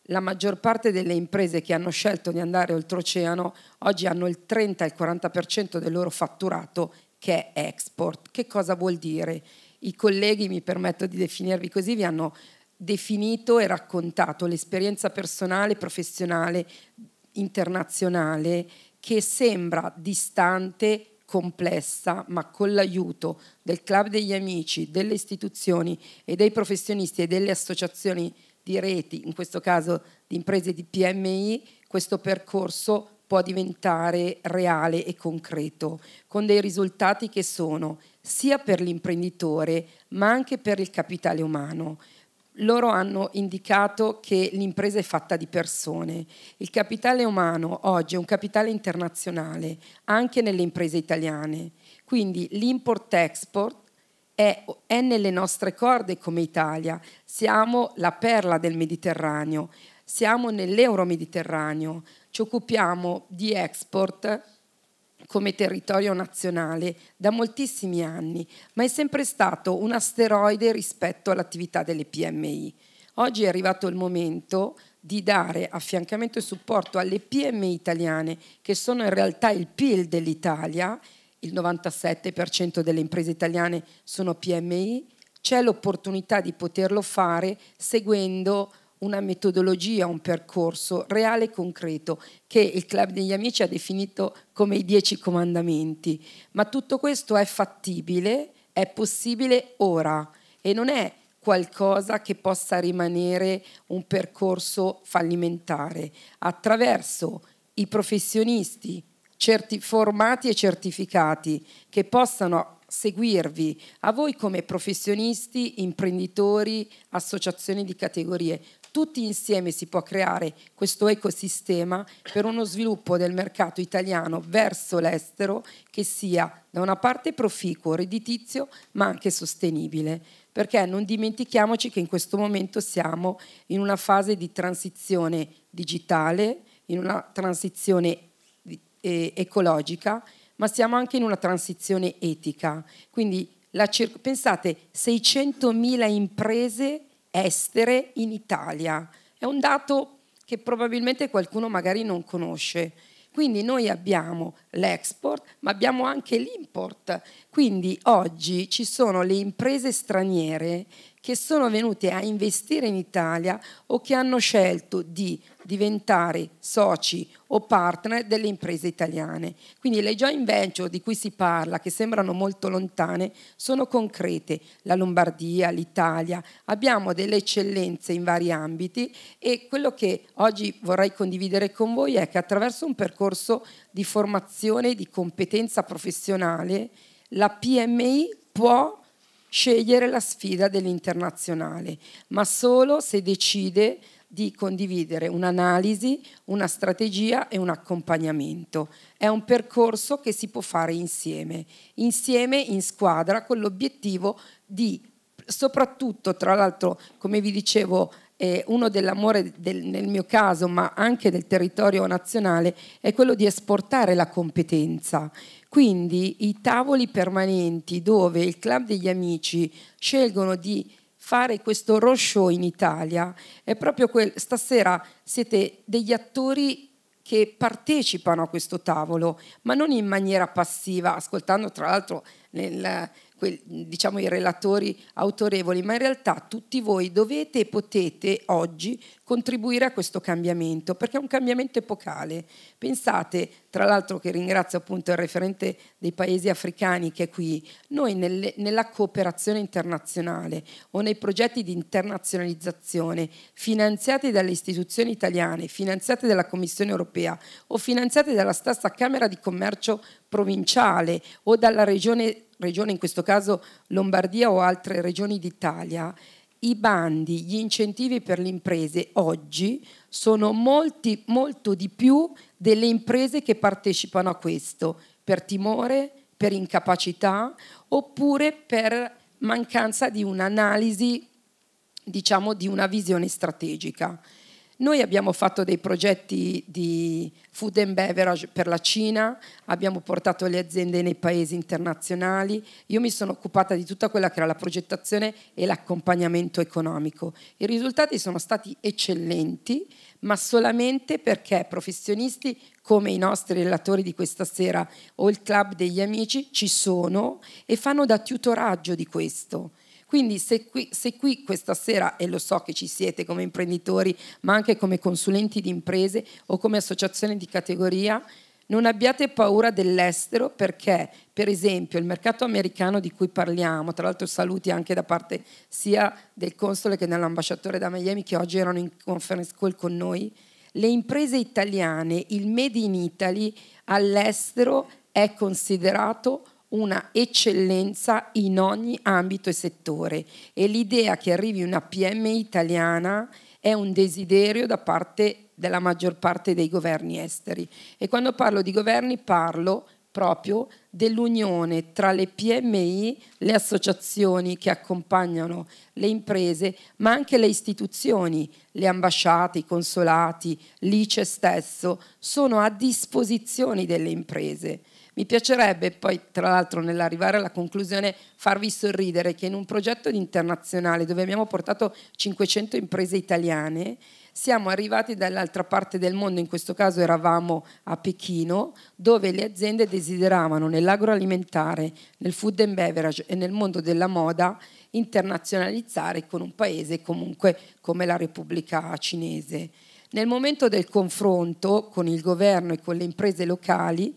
La maggior parte delle imprese che hanno scelto di andare oltreoceano oggi hanno il 30 e il 40% del loro fatturato che è export. Che cosa vuol dire? I colleghi, mi permetto di definirvi così, vi hanno definito e raccontato l'esperienza personale, professionale, internazionale che sembra distante, complessa, ma con l'aiuto del club degli amici, delle istituzioni e dei professionisti e delle associazioni di reti, in questo caso di imprese di PMI, questo percorso può diventare reale e concreto, con dei risultati che sono sia per l'imprenditore ma anche per il capitale umano loro hanno indicato che l'impresa è fatta di persone. Il capitale umano oggi è un capitale internazionale, anche nelle imprese italiane. Quindi l'import-export è, è nelle nostre corde come Italia. Siamo la perla del Mediterraneo, siamo nell'euro-mediterraneo, ci occupiamo di export come territorio nazionale da moltissimi anni, ma è sempre stato un asteroide rispetto all'attività delle PMI. Oggi è arrivato il momento di dare affiancamento e supporto alle PMI italiane, che sono in realtà il PIL dell'Italia, il 97% delle imprese italiane sono PMI, c'è l'opportunità di poterlo fare seguendo una metodologia, un percorso reale e concreto che il Club degli Amici ha definito come i dieci comandamenti. Ma tutto questo è fattibile, è possibile ora e non è qualcosa che possa rimanere un percorso fallimentare attraverso i professionisti certi, formati e certificati che possano seguirvi a voi come professionisti, imprenditori, associazioni di categorie, tutti insieme si può creare questo ecosistema per uno sviluppo del mercato italiano verso l'estero che sia da una parte proficuo, redditizio, ma anche sostenibile. Perché non dimentichiamoci che in questo momento siamo in una fase di transizione digitale, in una transizione eh, ecologica, ma siamo anche in una transizione etica. Quindi pensate, 600.000 imprese estere in Italia. È un dato che probabilmente qualcuno magari non conosce. Quindi noi abbiamo l'export, ma abbiamo anche l'import. Quindi oggi ci sono le imprese straniere che sono venute a investire in Italia o che hanno scelto di diventare soci o partner delle imprese italiane. Quindi le joint venture di cui si parla, che sembrano molto lontane, sono concrete. La Lombardia, l'Italia, abbiamo delle eccellenze in vari ambiti e quello che oggi vorrei condividere con voi è che attraverso un percorso di formazione e di competenza professionale la PMI può scegliere la sfida dell'internazionale, ma solo se decide di condividere un'analisi, una strategia e un accompagnamento. È un percorso che si può fare insieme, insieme in squadra con l'obiettivo di soprattutto, tra l'altro, come vi dicevo, eh, uno dell'amore del, nel mio caso, ma anche del territorio nazionale, è quello di esportare la competenza. Quindi i tavoli permanenti dove il club degli amici scelgono di fare questo road in Italia è proprio quel, stasera siete degli attori che partecipano a questo tavolo, ma non in maniera passiva, ascoltando tra l'altro nel, quel, diciamo, i relatori autorevoli, ma in realtà tutti voi dovete e potete oggi contribuire a questo cambiamento, perché è un cambiamento epocale. Pensate, tra l'altro che ringrazio appunto il referente dei paesi africani che è qui, noi nelle, nella cooperazione internazionale o nei progetti di internazionalizzazione finanziati dalle istituzioni italiane, finanziati dalla Commissione europea o finanziati dalla stessa Camera di Commercio provinciale o dalla regione regione in questo caso Lombardia o altre regioni d'Italia, i bandi, gli incentivi per le imprese oggi sono molti, molto di più delle imprese che partecipano a questo, per timore, per incapacità oppure per mancanza di un'analisi, diciamo, di una visione strategica. Noi abbiamo fatto dei progetti di food and beverage per la Cina, abbiamo portato le aziende nei paesi internazionali, io mi sono occupata di tutta quella che era la progettazione e l'accompagnamento economico. I risultati sono stati eccellenti, ma solamente perché professionisti come i nostri relatori di questa sera o il club degli amici ci sono e fanno da tutoraggio di questo. Quindi se qui, se qui questa sera, e lo so che ci siete come imprenditori, ma anche come consulenti di imprese o come associazioni di categoria, non abbiate paura dell'estero perché, per esempio, il mercato americano di cui parliamo, tra l'altro saluti anche da parte sia del console che dell'ambasciatore da Miami che oggi erano in conference call con noi, le imprese italiane, il Made in Italy all'estero è considerato una eccellenza in ogni ambito e settore e l'idea che arrivi una PMI italiana è un desiderio da parte della maggior parte dei governi esteri. E quando parlo di governi parlo proprio dell'unione tra le PMI, le associazioni che accompagnano le imprese, ma anche le istituzioni, le ambasciate, i consolati, l'ICE stesso, sono a disposizione delle imprese mi piacerebbe poi, tra l'altro, nell'arrivare alla conclusione, farvi sorridere che in un progetto internazionale dove abbiamo portato 500 imprese italiane, siamo arrivati dall'altra parte del mondo, in questo caso eravamo a Pechino, dove le aziende desideravano nell'agroalimentare, nel food and beverage e nel mondo della moda internazionalizzare con un paese comunque come la Repubblica cinese. Nel momento del confronto con il governo e con le imprese locali,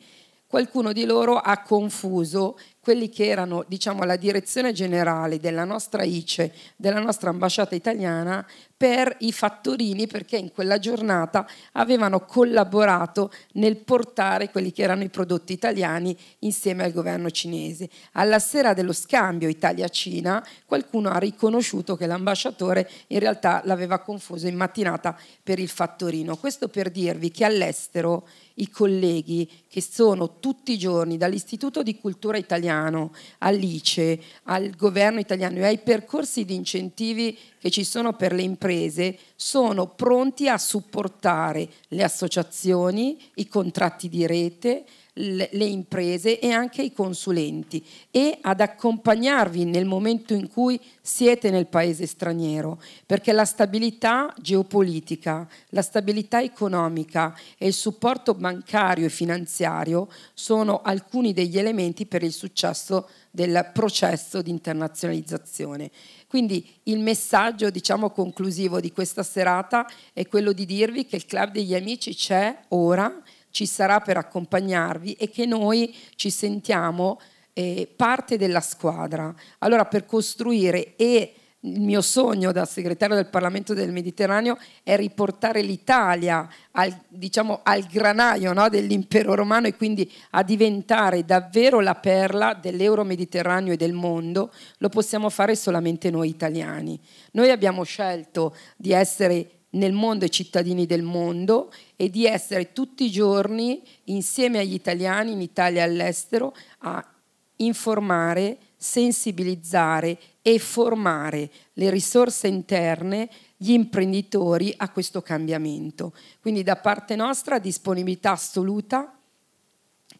qualcuno di loro ha confuso quelli che erano diciamo, la direzione generale della nostra ICE, della nostra ambasciata italiana, per i fattorini perché in quella giornata avevano collaborato nel portare quelli che erano i prodotti italiani insieme al governo cinese. Alla sera dello scambio Italia-Cina qualcuno ha riconosciuto che l'ambasciatore in realtà l'aveva confuso in mattinata per il fattorino. Questo per dirvi che all'estero i colleghi che sono tutti i giorni dall'Istituto di Cultura Italiano all'ICE, al governo italiano e ai percorsi di incentivi che ci sono per le imprese sono pronti a supportare le associazioni, i contratti di rete, le imprese e anche i consulenti e ad accompagnarvi nel momento in cui siete nel paese straniero, perché la stabilità geopolitica, la stabilità economica e il supporto bancario e finanziario sono alcuni degli elementi per il successo del processo di internazionalizzazione. Quindi il messaggio diciamo, conclusivo di questa serata è quello di dirvi che il Club degli Amici c'è ora ci sarà per accompagnarvi e che noi ci sentiamo eh, parte della squadra. Allora per costruire e il mio sogno da segretario del Parlamento del Mediterraneo è riportare l'Italia al, diciamo, al granaio no, dell'impero romano e quindi a diventare davvero la perla dell'euro-mediterraneo e del mondo, lo possiamo fare solamente noi italiani. Noi abbiamo scelto di essere nel mondo e cittadini del mondo e di essere tutti i giorni insieme agli italiani in Italia e all'estero a informare, sensibilizzare e formare le risorse interne, gli imprenditori a questo cambiamento. Quindi da parte nostra disponibilità assoluta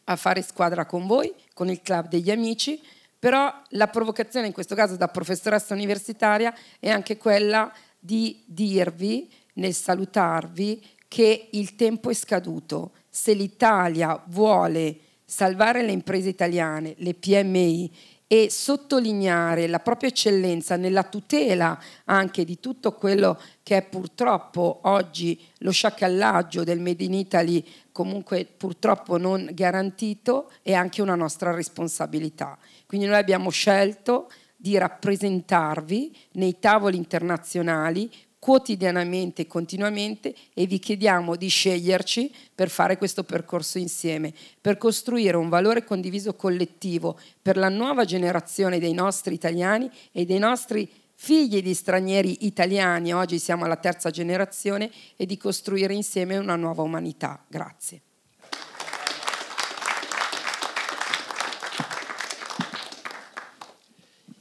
a fare squadra con voi, con il club degli amici, però la provocazione in questo caso da professoressa universitaria è anche quella di dirvi nel salutarvi che il tempo è scaduto. Se l'Italia vuole salvare le imprese italiane, le PMI e sottolineare la propria eccellenza nella tutela anche di tutto quello che è purtroppo oggi lo sciacallaggio del Made in Italy, comunque purtroppo non garantito, è anche una nostra responsabilità. Quindi noi abbiamo scelto di rappresentarvi nei tavoli internazionali quotidianamente e continuamente e vi chiediamo di sceglierci per fare questo percorso insieme, per costruire un valore condiviso collettivo per la nuova generazione dei nostri italiani e dei nostri figli di stranieri italiani, oggi siamo alla terza generazione, e di costruire insieme una nuova umanità. Grazie.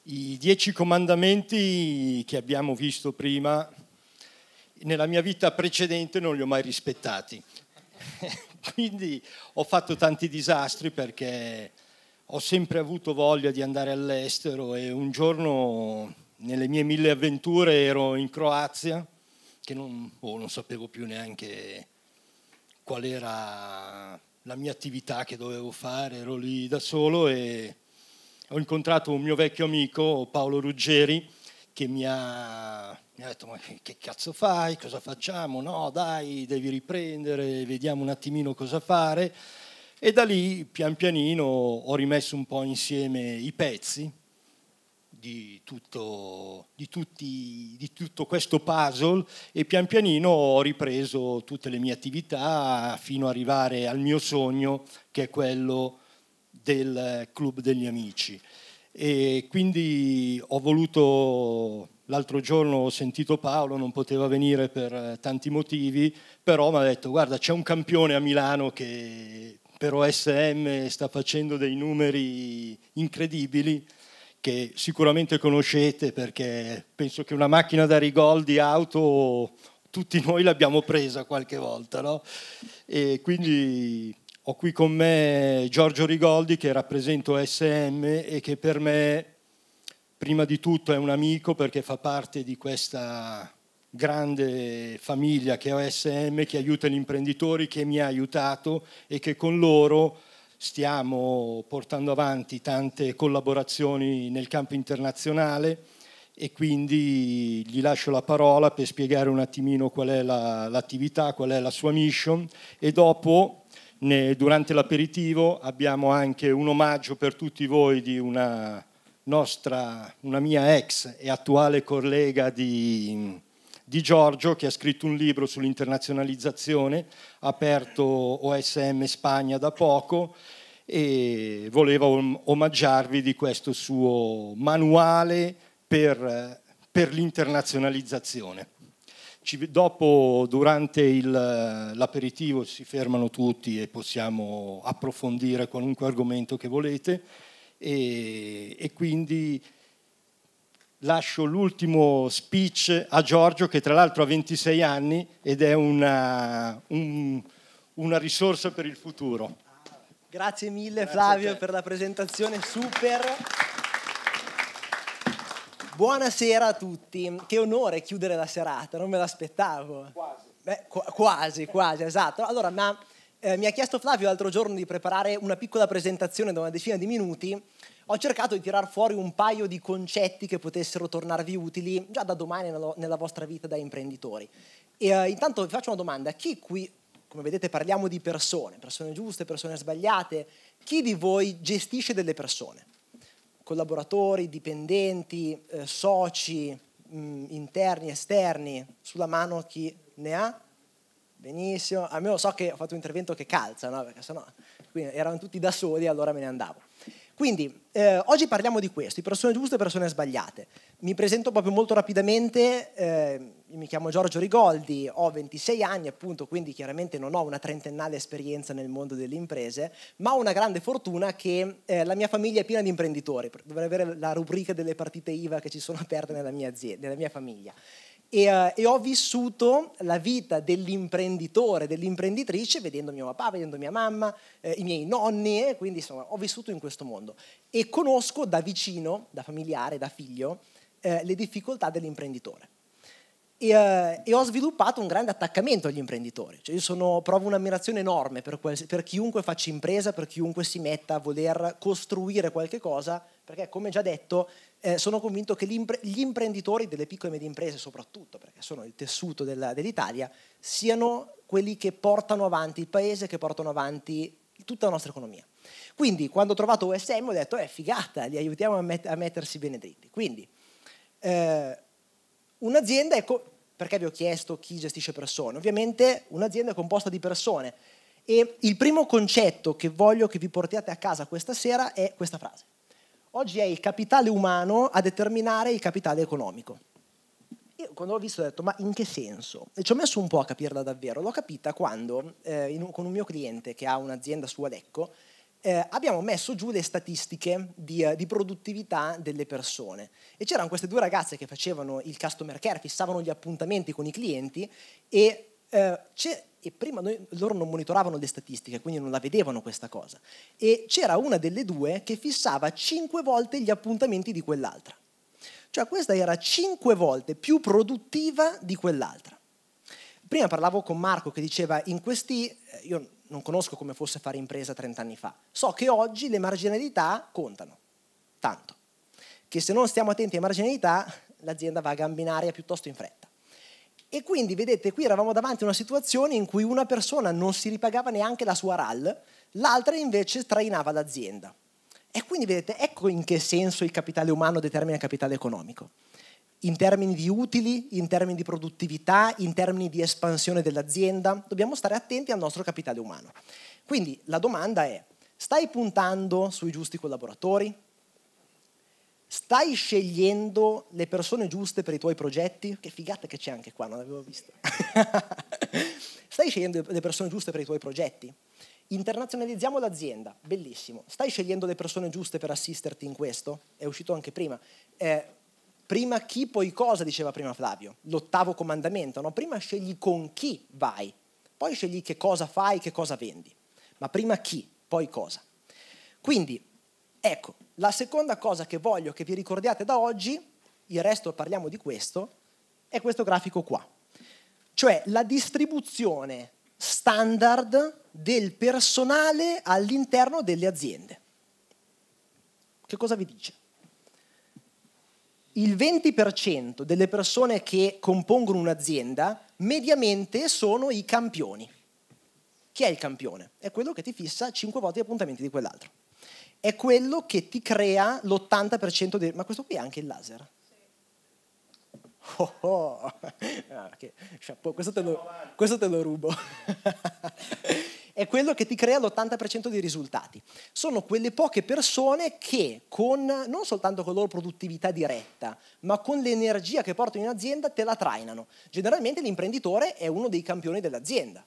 I dieci comandamenti che abbiamo visto prima nella mia vita precedente non li ho mai rispettati. [LAUGHS] Quindi ho fatto tanti disastri perché ho sempre avuto voglia di andare all'estero e un giorno nelle mie mille avventure ero in Croazia, che non, oh, non sapevo più neanche qual era la mia attività che dovevo fare, ero lì da solo e ho incontrato un mio vecchio amico, Paolo Ruggeri, che mi ha mi ha detto ma che cazzo fai, cosa facciamo, no dai devi riprendere, vediamo un attimino cosa fare e da lì pian pianino ho rimesso un po' insieme i pezzi di tutto, di, tutti, di tutto questo puzzle e pian pianino ho ripreso tutte le mie attività fino ad arrivare al mio sogno che è quello del club degli amici e quindi ho voluto L'altro giorno ho sentito Paolo, non poteva venire per eh, tanti motivi, però mi ha detto guarda c'è un campione a Milano che per OSM sta facendo dei numeri incredibili che sicuramente conoscete perché penso che una macchina da Rigoldi auto tutti noi l'abbiamo presa qualche volta. No? E quindi ho qui con me Giorgio Rigoldi che rappresento OSM e che per me prima di tutto è un amico perché fa parte di questa grande famiglia che è OSM, che aiuta gli imprenditori, che mi ha aiutato e che con loro stiamo portando avanti tante collaborazioni nel campo internazionale e quindi gli lascio la parola per spiegare un attimino qual è la, l'attività, qual è la sua mission e dopo ne, durante l'aperitivo abbiamo anche un omaggio per tutti voi di una nostra, una mia ex e attuale collega di, di Giorgio che ha scritto un libro sull'internazionalizzazione, ha aperto OSM Spagna da poco e voleva omaggiarvi di questo suo manuale per, per l'internazionalizzazione. Ci, dopo, durante il, l'aperitivo, si fermano tutti e possiamo approfondire qualunque argomento che volete e, e quindi lascio l'ultimo speech a Giorgio che tra l'altro ha 26 anni ed è una, un, una risorsa per il futuro. Grazie mille Grazie Flavio per la presentazione super. Buonasera a tutti, che onore chiudere la serata, non me l'aspettavo. Quasi. Beh, qu- quasi, quasi, esatto. Allora, ma eh, mi ha chiesto Flavio l'altro giorno di preparare una piccola presentazione da una decina di minuti. Ho cercato di tirar fuori un paio di concetti che potessero tornarvi utili già da domani nella vostra vita da imprenditori. E, eh, intanto vi faccio una domanda. Chi qui, come vedete parliamo di persone, persone giuste, persone sbagliate, chi di voi gestisce delle persone? Collaboratori, dipendenti, eh, soci, mh, mm, interni, esterni? Sulla mano chi ne ha? benissimo, almeno so che ho fatto un intervento che calza, no? perché sennò quindi erano tutti da soli e allora me ne andavo. Quindi eh, oggi parliamo di questo, persone giuste e persone sbagliate. Mi presento proprio molto rapidamente, eh, mi chiamo Giorgio Rigoldi, ho 26 anni appunto, quindi chiaramente non ho una trentennale esperienza nel mondo delle imprese, ma ho una grande fortuna che eh, la mia famiglia è piena di imprenditori, dovrei avere la rubrica delle partite IVA che ci sono aperte nella mia, azienda, nella mia famiglia. E, uh, e, ho vissuto la vita dell'imprenditore, dell'imprenditrice, vedendo mio papà, vedendo mia mamma, eh, i miei nonni, eh, quindi insomma ho vissuto in questo mondo. E conosco da vicino, da familiare, da figlio, eh, le difficoltà dell'imprenditore. E, eh, e, ho sviluppato un grande attaccamento agli imprenditori. Cioè io sono, provo un'ammirazione enorme per, quel, per chiunque faccia impresa, per chiunque si metta a voler costruire qualche cosa, perché come già detto eh, sono convinto che gli imprenditori delle piccole e medie imprese, soprattutto perché sono il tessuto della, dell'Italia, siano quelli che portano avanti il paese, che portano avanti tutta la nostra economia. Quindi quando ho trovato OSM, ho detto, è eh, figata, li aiutiamo a, met- a, mettersi bene dritti. Quindi eh, un'azienda, è co- perché vi ho chiesto chi gestisce persone? Ovviamente un'azienda è composta di persone e il primo concetto che voglio che vi portiate a casa questa sera è questa frase Oggi è il capitale umano a determinare il capitale economico. Io quando l'ho visto ho detto, ma in che senso? E ci ho messo un po' a capirla davvero. L'ho capita quando, eh, un, con un mio cliente che ha un'azienda su Alecco, eh, abbiamo messo giù le statistiche di, eh, di, produttività delle persone. E c'erano queste due ragazze che facevano il customer care, fissavano gli appuntamenti con i clienti e eh, e prima noi, loro non monitoravano le statistiche, quindi non la vedevano questa cosa. E c'era una delle due che fissava cinque volte gli appuntamenti di quell'altra. Cioè questa era cinque volte più produttiva di quell'altra. Prima parlavo con Marco che diceva in questi, eh, io non conosco come fosse fare impresa 30 anni fa, so che oggi le marginalità contano, tanto, che se non stiamo attenti alle marginalità l'azienda va a gambinaria piuttosto in fretta. E quindi, vedete, qui eravamo davanti a una situazione in cui una persona non si ripagava neanche la sua RAL, l'altra invece trainava l'azienda. E quindi, vedete, ecco in che senso il capitale umano determina il capitale economico. In termini di utili, in termini di produttività, in termini di espansione dell'azienda, dobbiamo stare attenti al nostro capitale umano. Quindi la domanda è, stai puntando sui giusti collaboratori, Stai scegliendo le persone giuste per i tuoi progetti? Che figata che c'è anche qua, non l'avevo vista. [LAUGHS] Stai scegliendo le persone giuste per i tuoi progetti? Internazionalizziamo l'azienda, bellissimo. Stai scegliendo le persone giuste per assisterti in questo? È uscito anche prima. Eh, prima chi, poi cosa, diceva prima Flavio. L'ottavo comandamento, no? Prima scegli con chi vai, poi scegli che cosa fai, che cosa vendi. Ma prima chi, poi cosa. Quindi, ecco, la seconda cosa che voglio che vi ricordiate da oggi, il resto parliamo di questo, è questo grafico qua. Cioè la distribuzione standard del personale all'interno delle aziende. Che cosa vi dice? Il 20% delle persone che compongono un'azienda mediamente sono i campioni. Chi è il campione? È quello che ti fissa 5 volte gli appuntamenti di quell'altro è quello che ti crea l'80% dei... Ma questo qui è anche il laser. Oh, oh. Ah, questo, te lo, questo te lo rubo. [LAUGHS] è quello che ti crea l'80% dei risultati. Sono quelle poche persone che con, non soltanto con la loro produttività diretta, ma con l'energia che portano in azienda te la trainano. Generalmente l'imprenditore è uno dei campioni dell'azienda,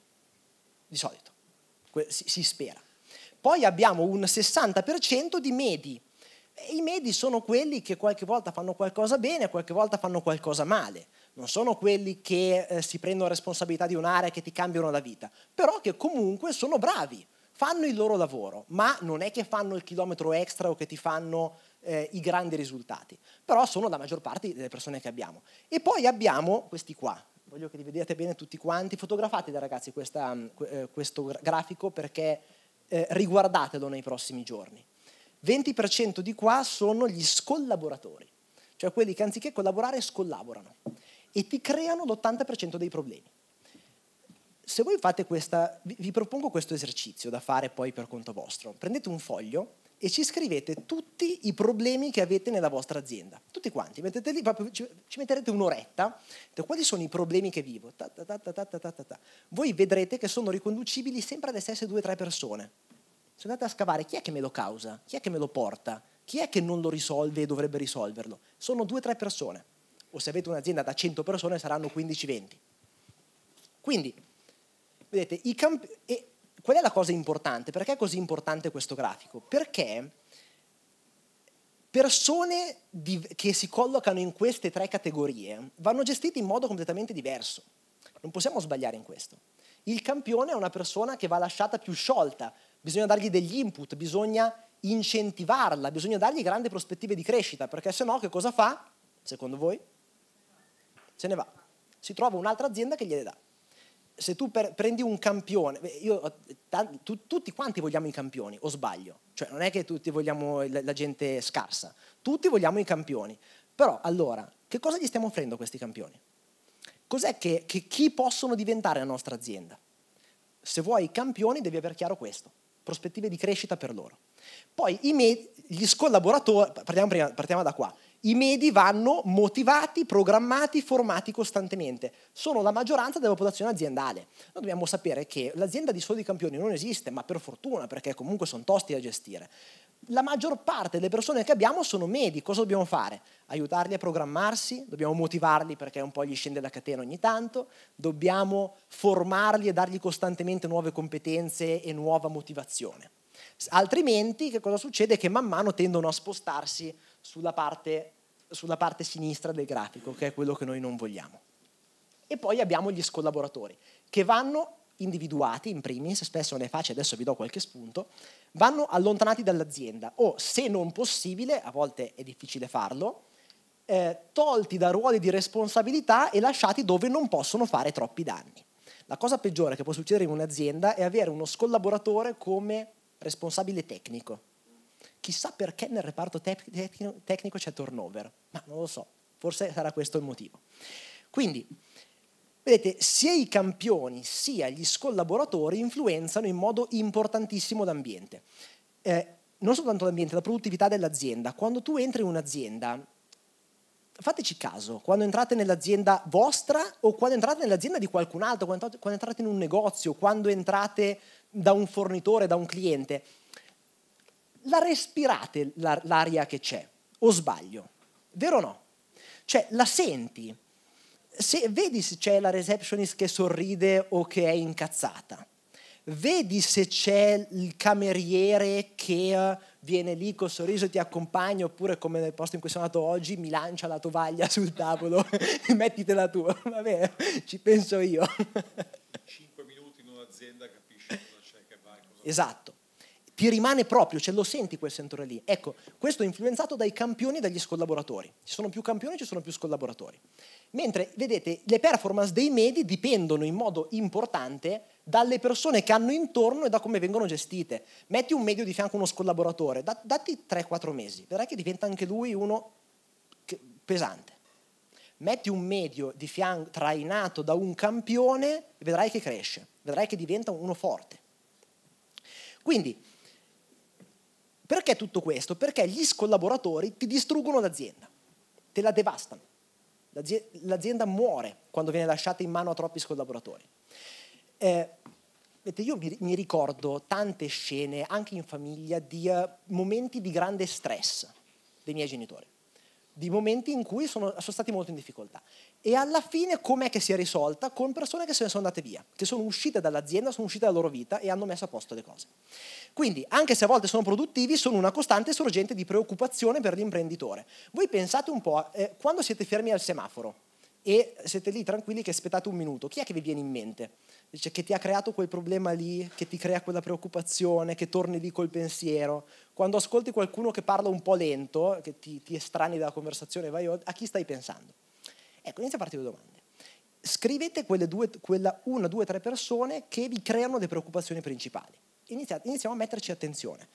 di solito, si, si spera. Poi abbiamo un 60% di medi. E I medi sono quelli che qualche volta fanno qualcosa bene, qualche volta fanno qualcosa male. Non sono quelli che eh, si prendono responsabilità di un'area che ti cambiano la vita, però che comunque sono bravi, fanno il loro lavoro, ma non è che fanno il chilometro extra o che ti fanno eh, i grandi risultati, però sono la maggior parte delle persone che abbiamo. E poi abbiamo questi qua, voglio che li vediate bene tutti quanti, fotografate da ragazzi questa, eh, questo grafico perché eh, riguardatelo nei prossimi giorni. 20% di qua sono gli scollaboratori, cioè quelli che anziché collaborare scollaborano e ti creano l'80% dei problemi. Se voi fate questa, vi, vi propongo questo esercizio da fare poi per conto vostro. Prendete un foglio e ci scrivete tutti i problemi che avete nella vostra azienda, tutti quanti, mettete lì, ci, metterete un'oretta, quali sono i problemi che vivo, ta, ta, ta, voi vedrete che sono riconducibili sempre alle stesse due o tre persone, se andate a scavare chi è che me lo causa, chi è che me lo porta, chi è che non lo risolve e dovrebbe risolverlo, sono due o tre persone, o se avete un'azienda da 100 persone saranno 15-20. Quindi, vedete, camp- e qual è la cosa importante? Perché è così importante questo grafico? Perché persone di, che si collocano in queste tre categorie vanno gestite in modo completamente diverso. Non possiamo sbagliare in questo. Il campione è una persona che va lasciata più sciolta, bisogna dargli degli input, bisogna incentivarla, bisogna dargli grandi prospettive di crescita, perché se no che cosa fa? Secondo voi? Se ne va. Si trova un'altra azienda che gliele dà se tu per, prendi un campione, io, tu, tutti quanti vogliamo i campioni, o sbaglio? Cioè non è che tutti vogliamo la, la gente scarsa, tutti vogliamo i campioni. Però allora, che cosa gli stiamo offrendo a questi campioni? Cos'è che, che chi possono diventare la nostra azienda? Se vuoi i campioni devi aver chiaro questo, prospettive di crescita per loro. Poi i med- gli scollaboratori, partiamo, prima, partiamo da qua, i medi vanno motivati, programmati, formati costantemente. Sono la maggioranza della popolazione aziendale. Noi dobbiamo sapere che l'azienda di soli campioni non esiste, ma per fortuna, perché comunque sono tosti da gestire. La maggior parte delle persone che abbiamo sono medi. Cosa dobbiamo fare? Aiutarli a programmarsi, dobbiamo motivarli perché un po' gli scende la catena ogni tanto, dobbiamo formarli e dargli costantemente nuove competenze e nuova motivazione. Altrimenti che cosa succede? Che man mano tendono a spostarsi sulla parte, sulla parte sinistra del grafico, che è quello che noi non vogliamo. E poi abbiamo gli scollaboratori, che vanno individuati in primis, spesso non è facile, adesso vi do qualche spunto, vanno allontanati dall'azienda o, se non possibile, a volte è difficile farlo, eh, tolti da ruoli di responsabilità e lasciati dove non possono fare troppi danni. La cosa peggiore che può succedere in un'azienda è avere uno scollaboratore come responsabile tecnico. Chissà perché nel reparto tec- tecnico c'è turnover, ma non lo so, forse sarà questo il motivo. Quindi, vedete, sia i campioni sia gli scollaboratori influenzano in modo importantissimo l'ambiente. Eh, non soltanto l'ambiente, la produttività dell'azienda. Quando tu entri in un'azienda, fateci caso, quando entrate nell'azienda vostra o quando entrate nell'azienda di qualcun altro, quando entrate in un negozio, quando entrate da un fornitore, da un cliente, la respirate l'aria che c'è, o sbaglio? Vero o no? Cioè, la senti? Se, vedi se c'è la receptionist che sorride o che è incazzata. Vedi se c'è il cameriere che eh, viene lì col sorriso e ti accompagna, oppure come nel posto in cui sono andato oggi, mi lancia la tovaglia sul tavolo e [LAUGHS] mettitela tua, Va bene, ci penso io. Cinque minuti in un'azienda capisci cosa c'è che va. Cosa esatto ti rimane proprio, cioè lo senti quel sentore lì. Ecco, questo è influenzato dai campioni e dagli scollaboratori. Ci sono più campioni, ci sono più scollaboratori. Mentre, vedete, le performance dei medi dipendono in modo importante dalle persone che hanno intorno e da come vengono gestite. Metti un medio di fianco a uno scollaboratore, dat- datti 3-4 mesi, vedrai che diventa anche lui uno pesante. Metti un medio di fianco trainato da un campione vedrai che cresce, vedrai che diventa uno forte. Quindi perché tutto questo? Perché gli scollaboratori ti distruggono l'azienda, te la devastano. L'azienda muore quando viene lasciata in mano a troppi scollaboratori. Eh, io mi ricordo tante scene, anche in famiglia, di eh, momenti di grande stress dei miei genitori, di momenti in cui sono, sono stati molto in difficoltà. E alla fine com'è che si è risolta? Con persone che se ne sono andate via, che sono uscite dall'azienda, sono uscite dalla loro vita e hanno messo a posto le cose. Quindi, anche se a volte sono produttivi, sono una costante sorgente di preoccupazione per l'imprenditore. Voi pensate un po', eh, quando siete fermi al semaforo e siete lì tranquilli che aspettate un minuto, chi è che vi viene in mente? Dice che ti ha creato quel problema lì, che ti crea quella preoccupazione, che torni lì col pensiero. Quando ascolti qualcuno che parla un po' lento, che ti, ti estranei dalla conversazione, vai, a chi stai pensando? Ecco, inizia a partire due domande. Scrivete quelle due, quella una, due, tre persone che vi creano le preoccupazioni principali. Iniziate, iniziamo a metterci attenzione.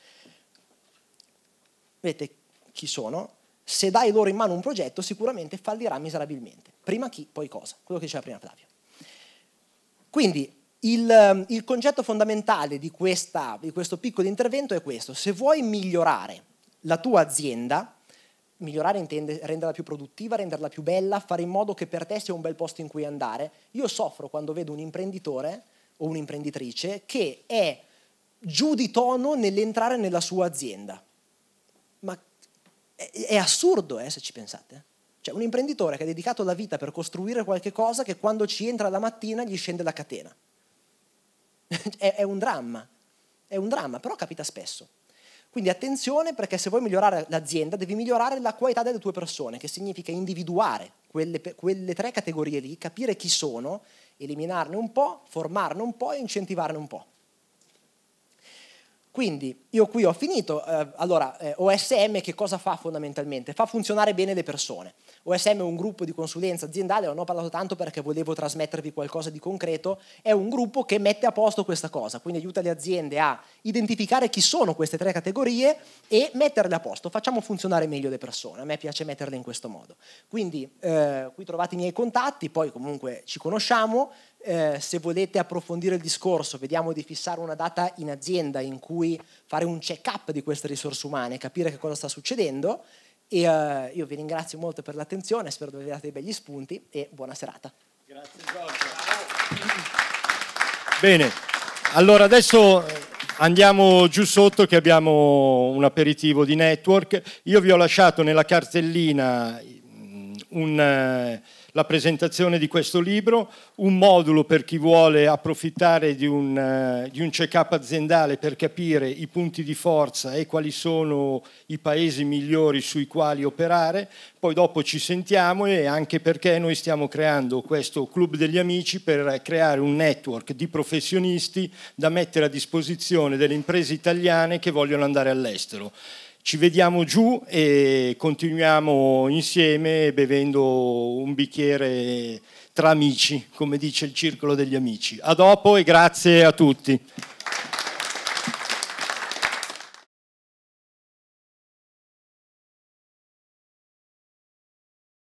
Vedete chi sono? Se dai loro in mano un progetto sicuramente fallirà miserabilmente. Prima chi, poi cosa. Quello che diceva prima Flavio. Quindi il, ehm, il concetto fondamentale di, questa, di questo piccolo intervento è questo. Se vuoi migliorare la tua azienda, Migliorare intende renderla più produttiva, renderla più bella, fare in modo che per te sia un bel posto in cui andare. Io soffro quando vedo un imprenditore o un'imprenditrice che è giù di tono nell'entrare nella sua azienda. Ma è, è assurdo eh, se ci pensate. Cioè un imprenditore che ha dedicato la vita per costruire qualche cosa che quando ci entra la mattina gli scende la catena. [LAUGHS] è, è un dramma, è un dramma, però capita spesso. Quindi attenzione perché se vuoi migliorare l'azienda devi migliorare la qualità delle tue persone, che significa individuare quelle, quelle tre categorie lì, capire chi sono, eliminarne un po', formarne un po' e incentivarne un po'. Quindi io qui ho finito. Eh, allora, eh, OSM che cosa fa fondamentalmente? Fa funzionare bene le persone. OSM è un gruppo di consulenza aziendale, non ho parlato tanto perché volevo trasmettervi qualcosa di concreto, è un gruppo che mette a posto questa cosa, quindi aiuta le aziende a identificare chi sono queste tre categorie e metterle a posto, facciamo funzionare meglio le persone, a me piace metterle in questo modo. Quindi eh, qui trovate i miei contatti, poi comunque ci conosciamo, eh, se volete approfondire il discorso, vediamo di fissare una data in azienda in cui fare un check-up di queste risorse umane, capire che cosa sta succedendo e, uh, io vi ringrazio molto per l'attenzione, spero di aver dato dei begli spunti e buona serata. Grazie Giorgio. Bene, allora adesso eh, andiamo giù sotto che abbiamo un aperitivo di network. Io vi ho lasciato nella cartellina mm, un... Eh, la presentazione di questo libro, un modulo per chi vuole approfittare di un, eh, di un check-up aziendale per capire i punti di forza e quali sono i paesi migliori sui quali operare, poi dopo ci sentiamo e anche perché noi stiamo creando questo club degli amici per creare un network di professionisti da mettere a disposizione delle imprese italiane che vogliono andare all'estero. Ci vediamo giù e continuiamo insieme bevendo un bicchiere tra amici, come dice il circolo degli amici. A dopo e grazie a tutti.